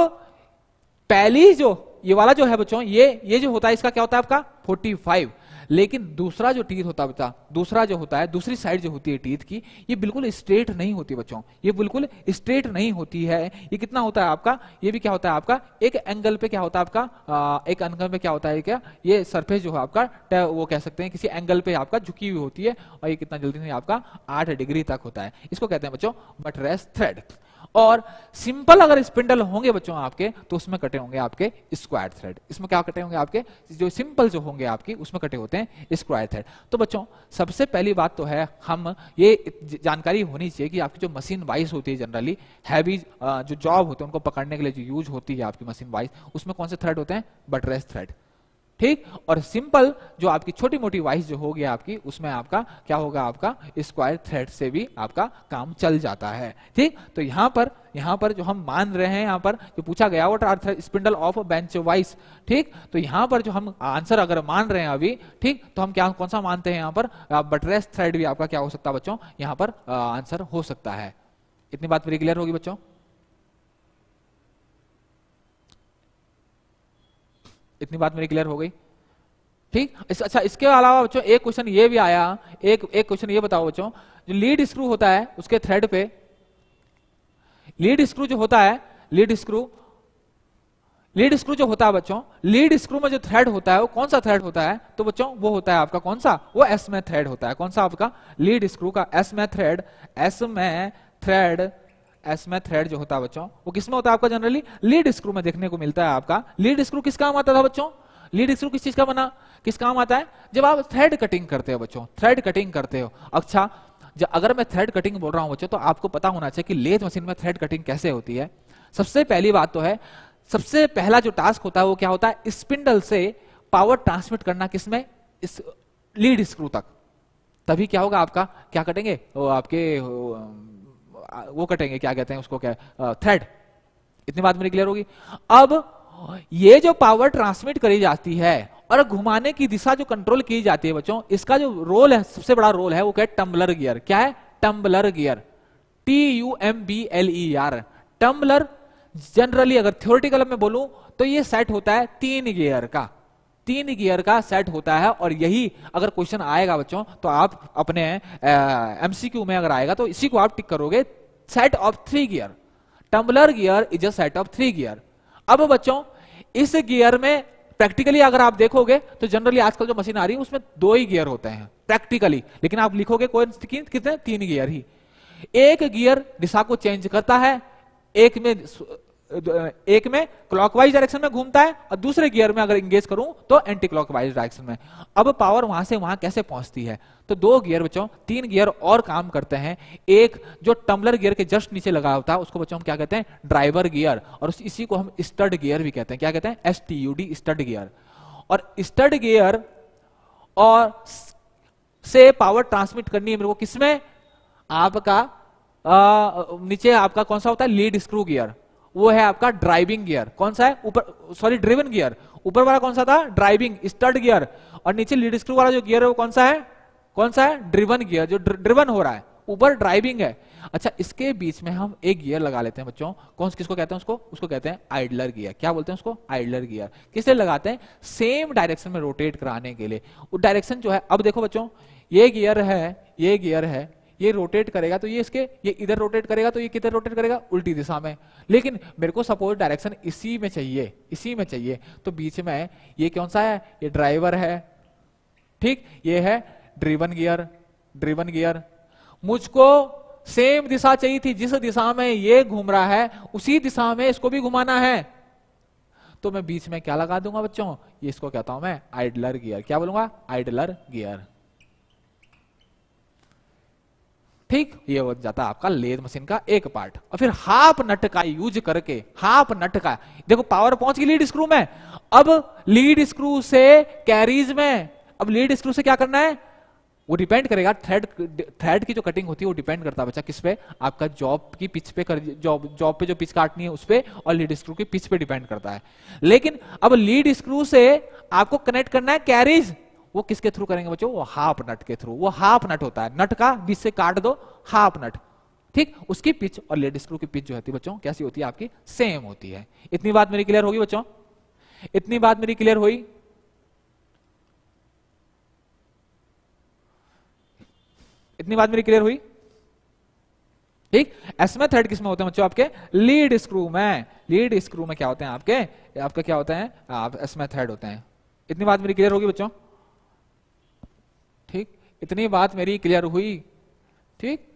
पहली जो ये वाला जो है बच्चों ये ये जो होता है इसका क्या होता है आपका 45 लेकिन दूसरा जो टीथ होता बता दूसरा जो होता है दूसरी साइड जो होती है टीथ की ये बिल्कुल स्ट्रेट नहीं होती बच्चों ये बिल्कुल स्ट्रेट नहीं होती है ये कितना होता है आपका ये भी क्या होता है आपका एक एंगल पे क्या होता है आपका आ, एक एंगल पे क्या होता है क्या ये सरफेस जो है आपका वो कह सकते हैं किसी एंगल पे आपका झुकी हुई होती है और ये कितना जल्दी नहीं आपका आठ डिग्री तक होता है इसको कहते हैं बच्चों बटरेस थ्रेड और सिंपल अगर स्पिंडल होंगे बच्चों आपके तो उसमें कटे होंगे आपके स्क्वायर थ्रेड इसमें क्या कटे होंगे आपके जो सिंपल जो होंगे आपकी उसमें कटे होते हैं स्क्वायर थ्रेड तो बच्चों सबसे पहली बात तो है हम ये जानकारी होनी चाहिए कि आपकी जो मशीन वाइस होती है जनरली हैवी जो जॉब होते हैं उनको पकड़ने के लिए जो यूज होती है आपकी मशीन वाइस उसमें कौन से थ्रेड होते हैं बटरेस थ्रेड ठीक और सिंपल जो आपकी छोटी मोटी वाइस जो होगी आपकी उसमें आपका क्या होगा आपका स्क्वायर थ्रेड से भी आपका काम चल जाता है ठीक तो यहां पर यहां पर जो हम मान रहे हैं यहां पर जो पूछा गया what are spindle of bench vice ठीक तो यहां पर जो हम आंसर अगर मान रहे हैं अभी ठीक तो हम क्या कौन सा मानते हैं यहाँ पर बटरेस थ्रेड भी आपका क्या हो सकता है बच्चों यहाँ पर आंसर हो सकता है इतनी बात मेरी क्लियर होगी बच्चों इतनी बात मेरी क्लियर हो गई ठीक इस, अच्छा इसके अलावा बच्चों एक क्वेश्चन ये भी आया एक एक क्वेश्चन ये बताओ बच्चों जो लीड स्क्रू होता है उसके थ्रेड पे लीड स्क्रू जो होता है लीड स्क्रू लीड स्क्रू जो होता है बच्चों लीड स्क्रू में जो थ्रेड होता है वो कौन सा थ्रेड होता है तो बच्चों वो होता है आपका कौन सा वो एस में थ्रेड होता है कौन सा आपका लीड स्क्रू का acme thread acme thread इसमें थ्रेड जो होता है बच्चों वो किसमें होता है आपका जनरली लीड स्क्रू में देखने को मिलता है आपका लीड स्क्रू किस काम आता था बच्चों लीड स्क्रू किस चीज का बना किस काम आता है जब आप थ्रेड कटिंग करते हो बच्चों थ्रेड कटिंग करते हो अच्छा जब अगर मैं थ्रेड कटिंग बोल रहा हूं बच्चों तो आपको पता होना चाहिए कि लेथ मशीन में थ्रेड कटिंग कैसे होती है सबसे पहली बात तो है सबसे पहला जो टास्क होता है वो क्या होता है स्पिंडल से पावर ट्रांसमिट करना किसमें इस लीड स्क्रू तक तभी क्या होगा आपका क्या कटेंगे वो आपके वो कटेंगे क्या कहते हैं उसको क्या थ्रेड इतनी बात मेरी क्लियर होगी अब ये जो पावर ट्रांसमिट करी जाती है और घुमाने की दिशा जो कंट्रोल की जाती है बच्चों इसका जो रोल है सबसे बड़ा रोल है वो क्या है टम्बलर गियर क्या है tumbler gear T U M B L E R tumbler generally अगर थ्योरेटिकल में बोलूं तो ये सेट होता है तीन गियर का तीन गियर का सेट होता है और यही अगर क्वेश्चन आएगा बच्चों तो आप अपने एमसीक्यू में अगर आएगा तो इसी को आप टिक करोगे set of three gear tumbler gear is a set of three gear अब बच्चों इस गियर में प्रैक्टिकली अगर आप देखोगे तो जनरली आजकल जो मशीन आ रही है उसमें दो ही गियर होते हैं प्रैक्टिकली लेकिन आप लिखोगे कोई कितने तीन गियर ही एक गियर दिशा को चेंज करता है एक में एक में क्लॉकवाइज डायरेक्शन में घूमता है और दूसरे गियर में अगर इंगेज करूं तो एंटी क्लॉकवाइज डायरेक्शन में अब पावर वहां से वहां कैसे पहुंचती है तो दो गियर बच्चों तीन गियर और काम करते हैं एक जो टम्बलर गियर के जस्ट नीचे लगा होता है उसको बच्चों हम क्या कहते हैं ड्राइवर गियर और इसी को हम स्टड गियर भी कहते हैं क्या कहते हैं S T U D stud gear और स्टड गियर और से पावर ट्रांसमिट करनी है मेरे को किसमें आपका आ, नीचे आपका कौन सा होता है लीड स्क्रू गियर वो है आपका ड्राइविंग गियर कौन सा है ऊपर सॉरी ड्रिवन गियर ऊपर वाला कौन सा था ड्राइविंग स्टर्ड गियर और नीचे लीड स्क्रू वाला जो गियर है वो कौन सा है कौन सा है ड्रिवन गियर जो ड्रिवन हो रहा है ऊपर ड्राइविंग है अच्छा इसके बीच में हम एक गियर लगा लेते हैं बच्चों कौन किसको कहते हैं उसको उसको कहते हैं आइडलर गियर क्या बोलते हैं उसको आइडलर गियर किस लिए लगाते हैं सेम डायरेक्शन में रोटेट कराने के लिए वो डायरेक्शन जो है अब देखो बच्चों ये गियर है ये गियर है ये रोटेट करेगा तो ये इसके ये इधर रोटेट करेगा तो ये किधर रोटेट करेगा उल्टी दिशा में लेकिन मेरे को सपोज डायरेक्शन इसी में चाहिए इसी में चाहिए तो बीच में ये कौन सा है ये ड्राइवर है ठीक ये है ड्रीवन गियर ड्रीवन गियर मुझको सेम दिशा चाहिए थी जिस दिशा में ये घूम रहा है उसी दिशा में इसको भी घुमाना है तो मैं बीच में क्या लगा दूंगा बच्चों ये इसको कहता हूं मैं आइडलर गियर क्या बोलूंगा आइडलर गियर ठीक ये हो जाता है आपका लेज मशीन का एक पार्ट और फिर हाफ नट का यूज करके हाफ नट का देखो पावर पहुंच गई लीड स्क्रू में अब लीड स्क्रू से कैरीज में अब लीड स्क्रू से क्या करना है वो डिपेंड करेगा थ्रेड थ्रेड की जो कटिंग होती है वो डिपेंड करता है बच्चा किस पे आपका जॉब की पिच पे कर जॉब जॉब पे जो पिच काटनी है उस पे और लीड स्क्रू की पिच पे डिपेंड करता है लेकिन अब लीड स्क्रू से आपको कनेक्ट करना है कैरीज वो किसके थ्रू करेंगे बच्चों वो हाफ नट के थ्रू वो हाफ नट होता है नट का बीच से काट दो हाफ नट ठीक उसकी पिच और लेडीज स्क्रू की पिच जो होती है बच्चों कैसी होती है आपकी सेम होती है इतनी बात मेरी क्लियर होगी बच्चों इतनी बात मेरी क्लियर हुई इतनी बात मेरी क्लियर हुई ठीक एसमे थर्ड किसमें होते हैं बच्चों आपके लीड स्क्रू में लीड स्क्रू में क्या होते हैं आपके आपका क्या होता है आप इसमें थर्ड होते हैं इतनी बात मेरी क्लियर होगी बच्चों इतनी बात मेरी क्लियर हुई ठीक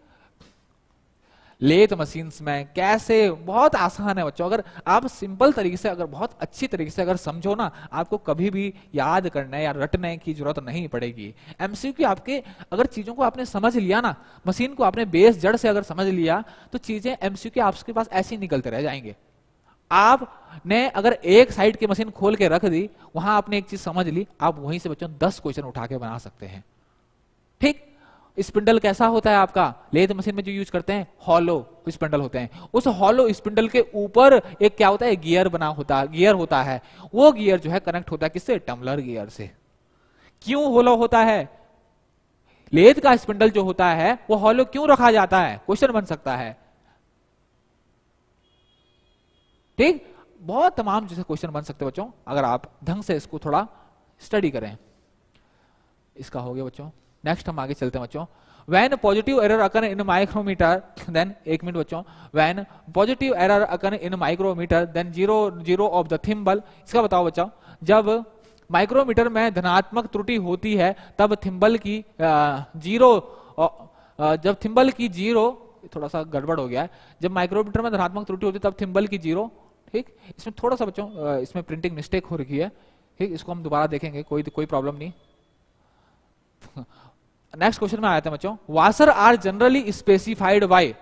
लेथ मशीन में कैसे बहुत आसान है बच्चों अगर आप सिंपल तरीके से अगर बहुत अच्छी तरीके से अगर समझो ना आपको कभी भी याद करने या रटने की जरूरत नहीं पड़ेगी की आपके अगर चीजों को आपने समझ लिया ना मशीन को आपने बेस जड़ से अगर समझ लिया तो चीजें के आपके पास ऐसे ही निकलते रह जाएंगे आपने अगर एक साइड की मशीन खोल के रख दी वहां आपने एक चीज समझ ली आप वहीं से बच्चों दस क्वेश्चन उठा के बना सकते हैं ठीक स्पिंडल कैसा होता है आपका लेथ मशीन में जो यूज करते हैं हॉलो स्पिंडल होते हैं उस हॉलो स्पिंडल के ऊपर एक क्या होता है गियर बना होता है गियर होता है वो गियर जो है कनेक्ट होता है किससे टम्बलर गियर से क्यों होलो होता है लेथ का स्पिंडल जो होता है वो हॉलो क्यों रखा जाता है क्वेश्चन बन सकता है ठीक बहुत तमाम जैसे क्वेश्चन बन सकते बच्चों अगर आप ढंग से इसको थोड़ा स्टडी करें इसका हो गया बच्चों नेक्स्ट हम आगे चलते हैं बच्चों when positive error occur in micrometer then एक मिनट बच्चों when positive error occur in micrometer then zero zero of the thimble इसका बताओ बच्चा जब माइक्रोमीटर में धनात्मक त्रुटि होती है तब थिम्बल की जीरो जब थिम्बल की जीरो थोड़ा सा गड़बड़ हो गया है जब माइक्रोमीटर में धनात्मक त्रुटि होती है तब थिम्बल की जीरो ठीक इसमें थोड़ा सा बच्चों इसमें प्रिंटिंग मिस्टेक हो रही है ठीक इसको हम दोबारा देखेंगे कोई कोई प्रॉब्लम नहीं नेक्स्ट क्वेश्चन में आया था बच्चों washer are generally specified by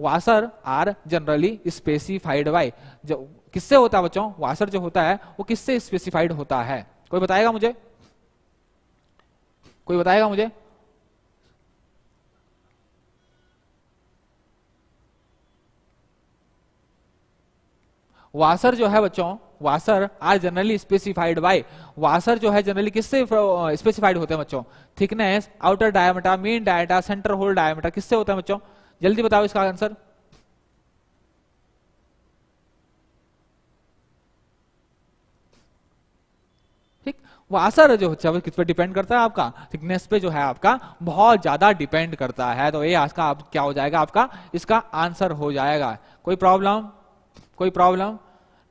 washer are generally specified जो किससे होता है बच्चों वासर जो होता है वो किससे स्पेसिफाइड होता है कोई बताएगा मुझे कोई बताएगा मुझे वासर जो है बच्चों washer are generally specified by washer जो है जनरली किससे स्पेसिफाइड होते हैं बच्चों thickness outer diameter main diameter centre hole diameter किससे होता है बच्चों जल्दी बताओ इसका आंसर वासर जो होता है किस पे डिपेंड करता है आपका थिकनेस पे जो है आपका बहुत ज्यादा डिपेंड करता है तो ये आज का क्या हो जाएगा आपका इसका आंसर हो जाएगा कोई प्रॉब्लम कोई प्रॉब्लम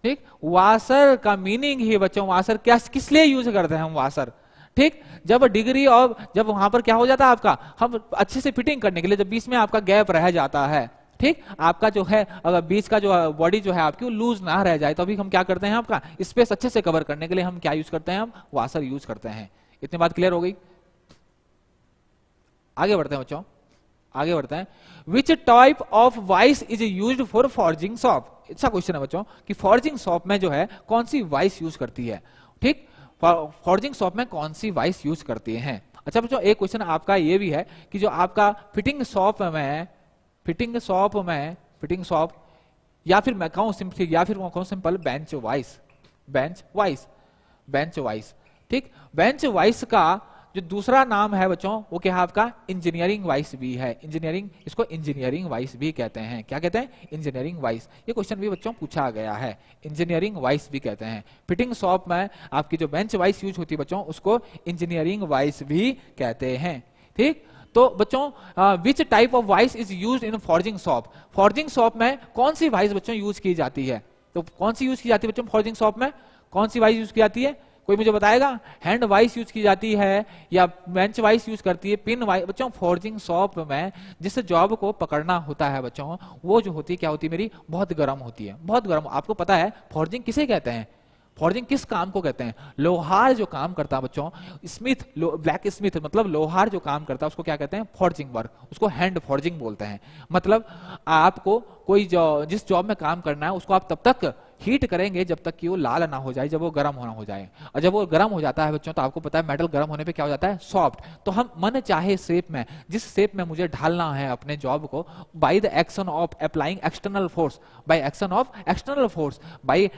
ठीक वासर का मीनिंग ही बच्चों वासर क्या किस लिए यूज करते हैं हम वासर ठीक जब डिग्री और जब वहां पर क्या हो जाता है आपका हम अच्छे से फिटिंग करने के लिए जब बीच में आपका गैप रह जाता है ठीक आपका जो है अगर बीच का जो बॉडी जो है आपकी वो लूज ना रह जाए तो अभी हम क्या करते हैं आपका स्पेस अच्छे से कवर करने के लिए हम क्या यूज करते हैं हम वासर यूज करते हैं इतनी बात क्लियर हो गई आगे बढ़ते हैं बच्चों आगे बढ़ते हैं which type of vice is use for forging shop अच्छा क्वेश्चन है बच्चों कि फॉर्जिंग शॉप में जो है कौन सी वाइस यूज करती है ठीक फॉर्जिंग शॉप में कौन सी वाइस यूज करती है अच्छा बच्चों एक क्वेश्चन आपका ये भी है कि जो आपका फिटिंग शॉप में फिटिंग शॉप में फिटिंग शॉप या फिर मैं कहूं सिंपल या फिर मैं कहूं simple bench vice bench vice bench vice ठीक बेंच वाइस का जो दूसरा नाम है बच्चों वो क्या है आपका इंजीनियरिंग वाइस भी है इंजीनियरिंग इसको इंजीनियरिंग वाइस भी कहते हैं क्या कहते हैं इंजीनियरिंग वाइस ये क्वेश्चन भी बच्चों पूछा गया है इंजीनियरिंग वाइस भी कहते हैं फिटिंग शॉप में आपकी जो बेंच वाइस यूज होती है बच्चों उसको इंजीनियरिंग वाइस भी कहते हैं ठीक तो बच्चों which type of vice is use in forging shop forging shop में कौन सी वाइस बच्चों यूज की जाती है तो कौन सी यूज की जाती है बच्चों फॉर्जिंग शॉप में कौन सी वाइस यूज की जाती है कोई मुझे बताएगा हैंड वाइस यूज की जाती है या बेंच वाइस यूज करती है पिन वाइस बच्चों फोर्जिंग शॉप में जिस जॉब को पकड़ना होता है बच्चों वो जो होती है क्या होती है मेरी बहुत गर्म होती है बहुत गर्म आपको पता है फोर्जिंग किसे कहते हैं फोर्जिंग किस काम को कहते हैं लोहार जो काम करता है बच्चों स्मिथ लो, ब्लैक स्मिथ मतलब लोहार जो काम करता है उसको क्या कहते हैं फोर्जिंग वर्क उसको हैंड फोर्जिंग बोलते हैं मतलब आपको कोई जो जिस जॉब में काम करना है उसको आप तब तक हीट करेंगे जब तक कि वो लाल ना हो जाए जब वो गर्म होना हो जाए और जब वो गर्म हो जाता है बच्चों तो आपको पता है मेटल गर्म होने पे क्या हो जाता है सॉफ्ट तो हम मन चाहे शेप में जिस शेप में मुझे ढालना है अपने जॉब को by the action of applying external force by action of external force by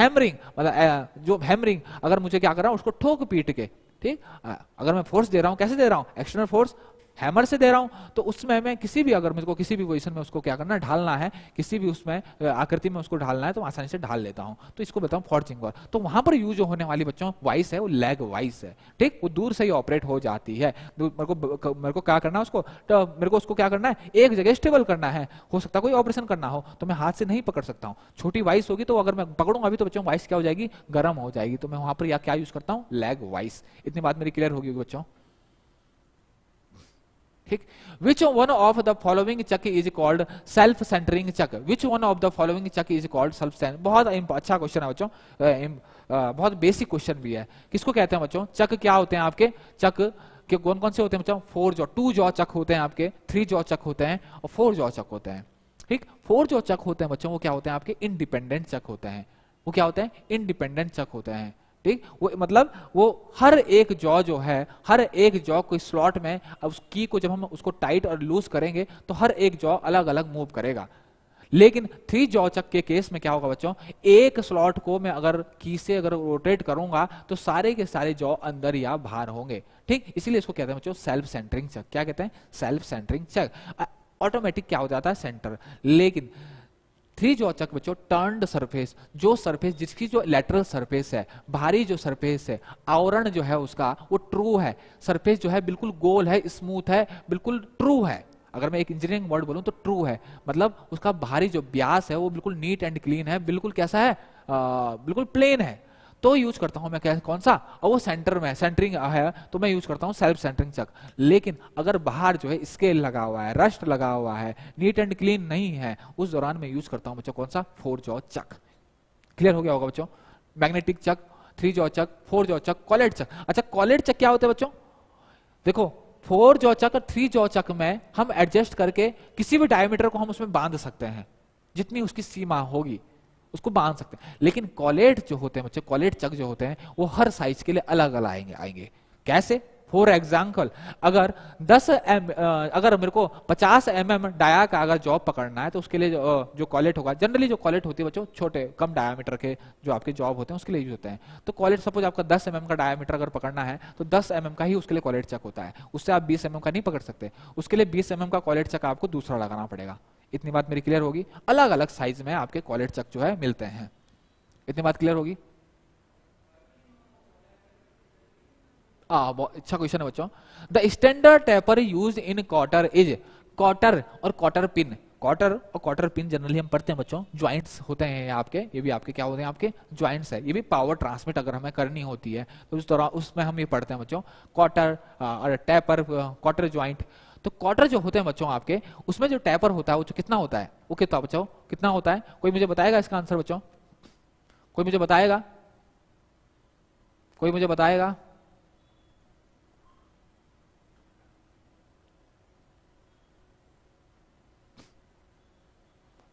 hammering मतलब uh, जो हैमरिंग अगर मुझे क्या कर रहा हूँ उसको ठोक पीट के ठीक अगर मैं फोर्स दे रहा हूँ कैसे दे रहा हूँ एक्सटर्नल फोर्स हैमर से दे रहा हूं तो उसमें मैं किसी भी अगर मुझको किसी भी पोजिशन में उसको क्या करना है ढालना है किसी भी उसमें आकृति में उसको ढालना है तो आसानी से ढाल लेता हूँ तो इसको बताऊं फॉर्चिंग तो वहां पर यूज होने वाली बच्चों वाइस है वो लैग वाइस है ठीक वो दूर से ही ऑपरेट हो जाती है मेरे को मेरे को क्या करना है उसको तो मेरे को उसको क्या करना है एक जगह स्टेबल करना है हो सकता कोई ऑपरेशन करना हो तो मैं हाथ से नहीं पकड़ सकता हूँ छोटी वाइस होगी तो अगर मैं पकड़ूंगा अभी तो बच्चों वाइस क्या हो जाएगी गर्म हो जाएगी तो मैं वहां पर क्या यूज करता हूँ लैग वाइस इतनी बात मेरी क्लियर होगी बच्चों ठीक which one of the following chuck is called self centring chuck which one of the following chuck is called self centre बहुत अच्छा क्वेश्चन है बच्चों बहुत बेसिक क्वेश्चन भी है किसको कहते हैं बच्चों चक क्या होते हैं आपके चक के कौन कौन से होते हैं बच्चों four jaw two jaw chuck होते हैं आपके थ्री जॉ चक होते हैं और फोर जॉ चक होते हैं ठीक फोर जो चक होते हैं बच्चों वो क्या होते हैं आपके इंडिपेंडेंट चक होते हैं वो क्या होते हैं इंडिपेंडेंट चक होते हैं ठीक वो मतलब वो हर एक जॉ जो है हर एक जॉ को स्लॉट में अब उस की को जब हम उसको टाइट और लूज करेंगे तो हर एक जॉ अलग अलग मूव करेगा लेकिन थ्री जॉ चक के केस में क्या होगा बच्चों एक स्लॉट को मैं अगर की से अगर रोटेट करूंगा तो सारे के सारे जॉ अंदर या बाहर होंगे ठीक इसीलिए इसको कहते हैं बच्चों सेल्फ सेंटरिंग चक क्या कहते हैं सेल्फ सेंटरिंग चक ऑटोमेटिक क्या हो जाता है सेंटर लेकिन थ्री जो अचक बच्चों टर्न सरफेस जो सरफेस जिसकी जो लेटरल सरफेस है भारी जो सरफेस है आवरण जो है उसका वो ट्रू है सरफेस जो है बिल्कुल गोल है स्मूथ है बिल्कुल ट्रू है अगर मैं एक इंजीनियरिंग वर्ड बोलूं तो ट्रू है मतलब उसका भारी जो ब्यास है वो बिल्कुल नीट एंड क्लीन है बिल्कुल कैसा है आ, बिल्कुल प्लेन है तो यूज करता हूं मैं क्या कौन सा और वो सेंटर में सेंटरिंग है तो मैं यूज करता हूं सेल्फ सेंटरिंग चक लेकिन अगर बाहर जो है स्केल लगा हुआ है रस्ट लगा हुआ है नीट एंड क्लीन नहीं है उस दौरान मैं यूज करता हूँ बच्चों कौन सा फोर जॉ चक क्लियर हो गया होगा बच्चों magnetic chuck three jaw chuck four jaw chuck collet chuck अच्छा कॉलेट चक क्या होते हैं बच्चों देखो four jaw chuck three jaw chuck में हम एडजस्ट करके किसी भी डायमीटर को हम उसमें बांध सकते हैं जितनी उसकी सीमा होगी उसको बांध सकते हैं लेकिन कॉलेट जो होते हैं बच्चे कॉलेट चक जो होते हैं वो हर साइज के लिए अलग अलग आएंगे आएंगे कैसे फॉर एग्जाम्पल अगर 10 एम अगर मेरे को 50 एम एम डाया का अगर जॉब पकड़ना है तो उसके लिए जो कॉलेट होगा जनरली जो कॉलेट होती है बच्चों छोटे कम डायामीटर के जो आपके जॉब होते हैं उसके लिए यूज होते हैं तो कॉलेट सपोज आपका 10 एम mm का डायामीटर अगर पकड़ना है तो 10 एम mm का ही उसके लिए कॉलेट चक होता है उससे आप बीस एम mm का नहीं पकड़ सकते उसके लिए बीस एम mm का कॉलेट चक आपको दूसरा लगाना पड़ेगा इतनी बात मेरी क्लियर होगी अलग अलग साइज में आपके क्वालिट चक जो है मिलते हैं इतनी बात क्लियर होगी अच्छा क्वेश्चन है बच्चों the standard taper use in quarter is quarter और क्वार्टर पिन क्वार्टर और क्वार्टर पिन जनरली हम पढ़ते हैं बच्चों ज्वाइंट्स होते हैं आपके ये भी आपके क्या होते हैं आपके ज्वाइंट्स है ये भी पावर ट्रांसमिट अगर हमें करनी होती है तो उस दौरान उसमें हम ये पढ़ते हैं बच्चों क्वार्टर और टैपर कॉटर ज्वाइंट तो क्वार्टर जो होते हैं बच्चों आपके उसमें जो टैपर होता है वो कितना होता है वो तो कितना बच्चों कितना होता है कोई मुझे बताएगा इसका आंसर बच्चों कोई मुझे बताएगा कोई मुझे बताएगा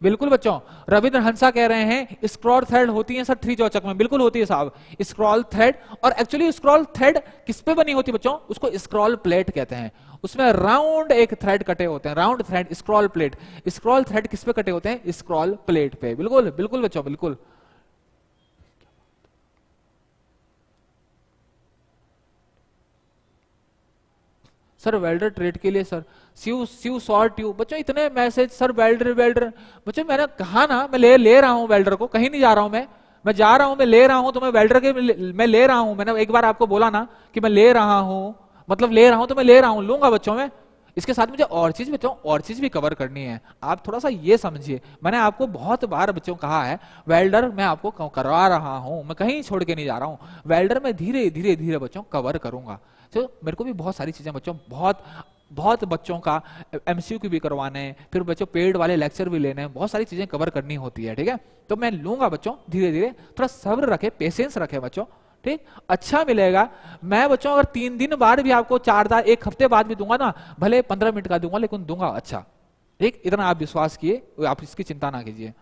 बिल्कुल बच्चों रविंद्र हंसा कह रहे हैं स्क्रॉल थ्रेड होती है सर थ्री चौचक में बिल्कुल होती है साहब स्क्रॉल थ्रेड और एक्चुअली स्क्रॉल थ्रेड किस पे बनी होती है बच्चों उसको स्क्रॉल प्लेट कहते हैं उसमें राउंड एक थ्रेड कटे होते हैं round thread scroll plate scroll thread किस पे कटे होते हैं स्क्रॉल प्लेट पे बिल्कुल बिल्कुल बच्चों बिल्कुल सर वेल्डर ट्रेड के लिए सर सीव सीव शॉर्ट ट्यूब बच्चों इतने मैसेज सर वेल्डर वेल्डर बच्चों मैंने कहा ना मैं ले ले रहा हूं वेल्डर को कहीं नहीं जा रहा हूं मैं मैं जा रहा हूं मैं ले रहा हूं तो मैं वेल्डर के मैं ले रहा हूं मैंने एक बार आपको बोला ना कि मैं ले रहा हूं मतलब ले रहा हूं तो मैं ले रहा हूं लूंगा बच्चों में इसके साथ मुझे और चीज भी और चीज भी कवर करनी है आप थोड़ा सा ये समझिए मैंने आपको बहुत बार बच्चों कहा है वेल्डर मैं आपको करवा रहा हूं मैं कहीं छोड़ के नहीं जा रहा हूं वेल्डर मैं धीरे धीरे धीरे बच्चों कवर करूंगा तो मेरे को भी बहुत सारी चीजें बच्चों बहुत बहुत बच्चों का एमसीयू की भी करवाने फिर बच्चों पेड वाले लेक्चर भी लेने बहुत सारी चीजें कवर करनी होती है ठीक है तो मैं लूंगा बच्चों धीरे धीरे थोड़ा सब्र रखे पेशेंस रखे बच्चों ठीक अच्छा मिलेगा मैं बच्चों अगर तीन दिन बाद भी आपको चार दार एक हफ्ते बाद भी दूंगा ना भले पंद्रह मिनट का दूंगा लेकिन दूंगा अच्छा ठीक इतना आप विश्वास किए आप इसकी चिंता ना कीजिए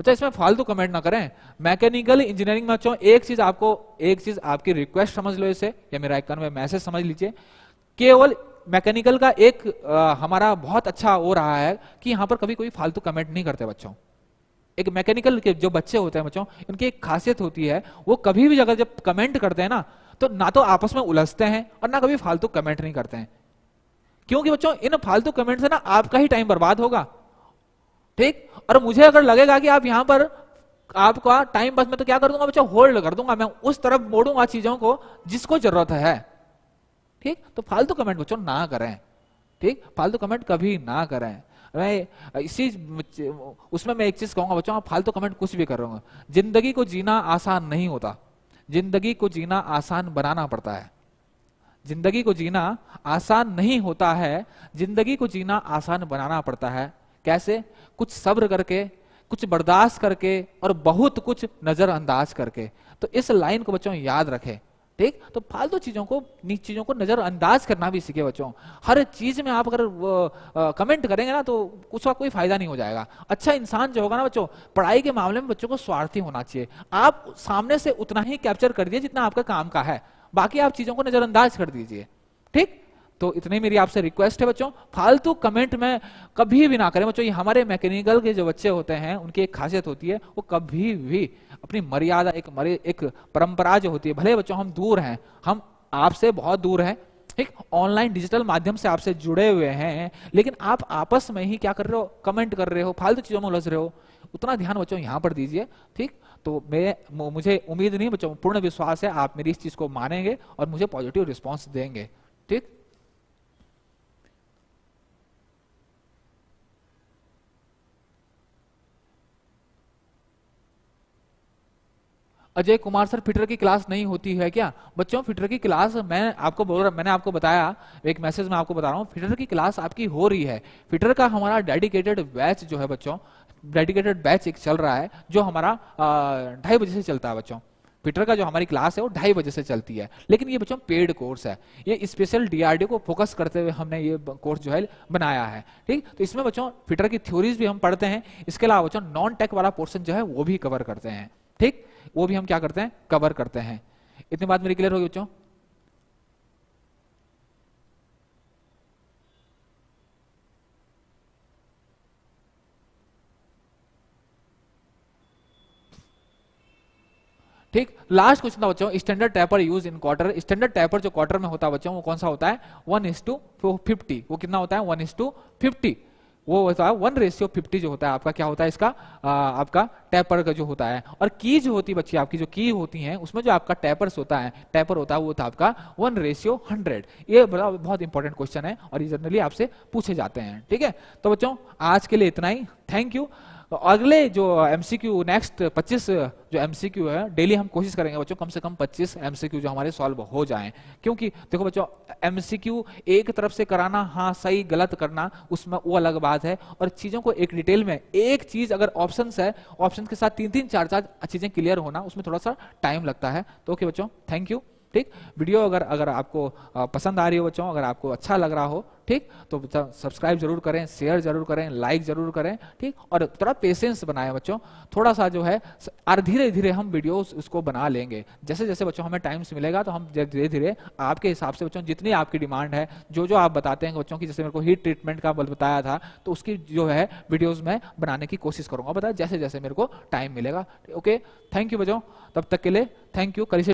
बच्चा इसमें फालतू कमेंट ना करें मैकेनिकल इंजीनियरिंग में बच्चों एक चीज आपको एक चीज आपकी रिक्वेस्ट समझ लो इसे या मेरा एक मैसेज समझ लीजिए केवल मैकेनिकल का एक आ, हमारा बहुत अच्छा हो रहा है कि यहाँ पर कभी कोई फालतू कमेंट नहीं करते बच्चों एक मैकेनिकल के जो बच्चे होते हैं बच्चों इनकी एक खासियत होती है वो कभी भी अगर जब कमेंट करते हैं ना तो ना तो आपस में उलझते हैं और ना कभी फालतू कमेंट नहीं करते हैं क्योंकि बच्चों इन फालतू कमेंट से ना आपका ही टाइम बर्बाद होगा ठीक और मुझे अगर लगेगा कि आप यहां पर आपका टाइम बस मैं तो क्या कर दूंगा बच्चों होल्ड कर दूंगा मैं उस तरफ मोड़ूंगा चीजों को जिसको जरूरत है ठीक तो फालतू कमेंट बच्चों ना करें ठीक फालतू कमेंट कभी ना करें मैं इसी उसमें मैं एक चीज कहूंगा बच्चों आप फालतू कमेंट कुछ भी कर रहे जिंदगी को जीना आसान नहीं होता जिंदगी को जीना आसान बनाना पड़ता है जिंदगी को जीना आसान नहीं होता है जिंदगी को जीना आसान बनाना पड़ता है कैसे कुछ सब्र करके कुछ बर्दाश्त करके और बहुत कुछ नजरअंदाज करके तो इस लाइन को बच्चों याद रखें ठीक तो फालतू तो चीज़ों को नीच चीज़ों को नज़रअंदाज करना भी सीखे बच्चों हर चीज़ में आप अगर कमेंट करेंगे ना तो उसका कोई फायदा नहीं हो जाएगा अच्छा इंसान जो होगा ना बच्चों पढ़ाई के मामले में बच्चों को स्वार्थी होना चाहिए आप सामने से उतना ही कैप्चर कर दिए जितना आपका काम का है बाकी आप चीज़ों को नज़रअंदाज कर दीजिए ठीक तो इतनी मेरी आपसे रिक्वेस्ट है बच्चों फालतू कमेंट में कभी भी ना करें बच्चों ये हमारे मैकेनिकल के जो बच्चे होते हैं उनकी एक खासियत होती है वो कभी भी अपनी मर्यादा एक मर्य, एक परंपरा जो होती है भले बच्चों हम दूर हैं हम आपसे बहुत दूर हैं ठीक ऑनलाइन डिजिटल माध्यम से आपसे जुड़े हुए हैं लेकिन आप आपस में ही क्या कर रहे हो कमेंट कर रहे हो फालतू चीजों में उलझ रहे हो उतना ध्यान बच्चों यहाँ पर दीजिए ठीक तो मैं मुझे उम्मीद नहीं बच्चों पूर्ण विश्वास है आप मेरी इस चीज को मानेंगे और मुझे पॉजिटिव रिस्पॉन्स देंगे ठीक अजय कुमार सर फिटर की क्लास नहीं होती है क्या बच्चों फिटर की क्लास मैं आपको बोल रहा मैंने आपको बताया एक मैसेज में आपको बता रहा हूँ फिटर की क्लास आपकी हो रही है फिटर का हमारा डेडिकेटेड बैच जो है बच्चों डेडिकेटेड बैच एक चल रहा है जो हमारा ढाई बजे से चलता है बच्चों फिटर का जो हमारी क्लास है वो ढाई बजे से चलती है लेकिन ये बच्चों पेड कोर्स है ये स्पेशल डीआरडी को फोकस करते हुए हमने ये कोर्स जो है बनाया है ठीक तो इसमें बच्चों फिटर की थ्योरीज भी हम पढ़ते हैं इसके अलावा बच्चों नॉन टेक वाला पोर्सन जो है वो भी कवर करते हैं ठीक वो भी हम क्या करते हैं कवर करते हैं इतनी बात मेरी क्लियर होगी बच्चों ठीक लास्ट क्वेश्चन था बच्चों standard taper use in quarter standard taper जो क्वार्टर में होता है बच्चों वो कौन सा होता है वन इज टू फिफ्टी वो कितना होता है वन इज टू फिफ्टी वो होता है वन रेशियो फिफ्टी जो होता है आपका क्या होता है इसका आ, आपका टैपर का जो होता है और की जो होती है बच्ची आपकी जो की होती है उसमें जो आपका टैपर्स होता है टैपर होता है वो होता है आपका वन रेशियो हंड्रेड ये बड़ा बहुत इंपॉर्टेंट क्वेश्चन है और ये जनरली आपसे पूछे जाते हैं ठीक है तो बच्चों आज के लिए इतना ही थैंक यू तो अगले जो एमसीक्यू नेक्स्ट 25 जो एमसीक्यू है डेली हम कोशिश करेंगे बच्चों कम से कम 25 एमसीक्यू जो हमारे सॉल्व हो जाएं क्योंकि देखो बच्चों एमसीक्यू एक तरफ से कराना हाँ सही गलत करना उसमें वो अलग बात है और चीजों को एक डिटेल में एक चीज अगर ऑप्शन है ऑप्शन के साथ तीन तीन चार चार चीजें क्लियर होना उसमें थोड़ा सा टाइम लगता है तो ओके बच्चों थैंक यू ठीक वीडियो अगर अगर आपको पसंद आ रही हो बच्चों अगर आपको अच्छा लग रहा हो ठीक तो सब्सक्राइब जरूर करें शेयर जरूर करें लाइक जरूर करें ठीक और थोड़ा पेशेंस बनाएं बच्चों थोड़ा सा जो है धीरे धीरे हम वीडियो उसको बना लेंगे जैसे जैसे बच्चों हमें टाइम्स मिलेगा तो हम धीरे धीरे आपके हिसाब से बच्चों जितनी आपकी डिमांड है जो जो आप बताते हैं बच्चों की जैसे मेरे को हीट ट्रीटमेंट का बताया था तो उसकी जो है वीडियोज में बनाने की कोशिश करूंगा बताया जैसे जैसे मेरे को टाइम मिलेगा ओके थैंक यू बच्चों तब तक के लिए थैंक यू कल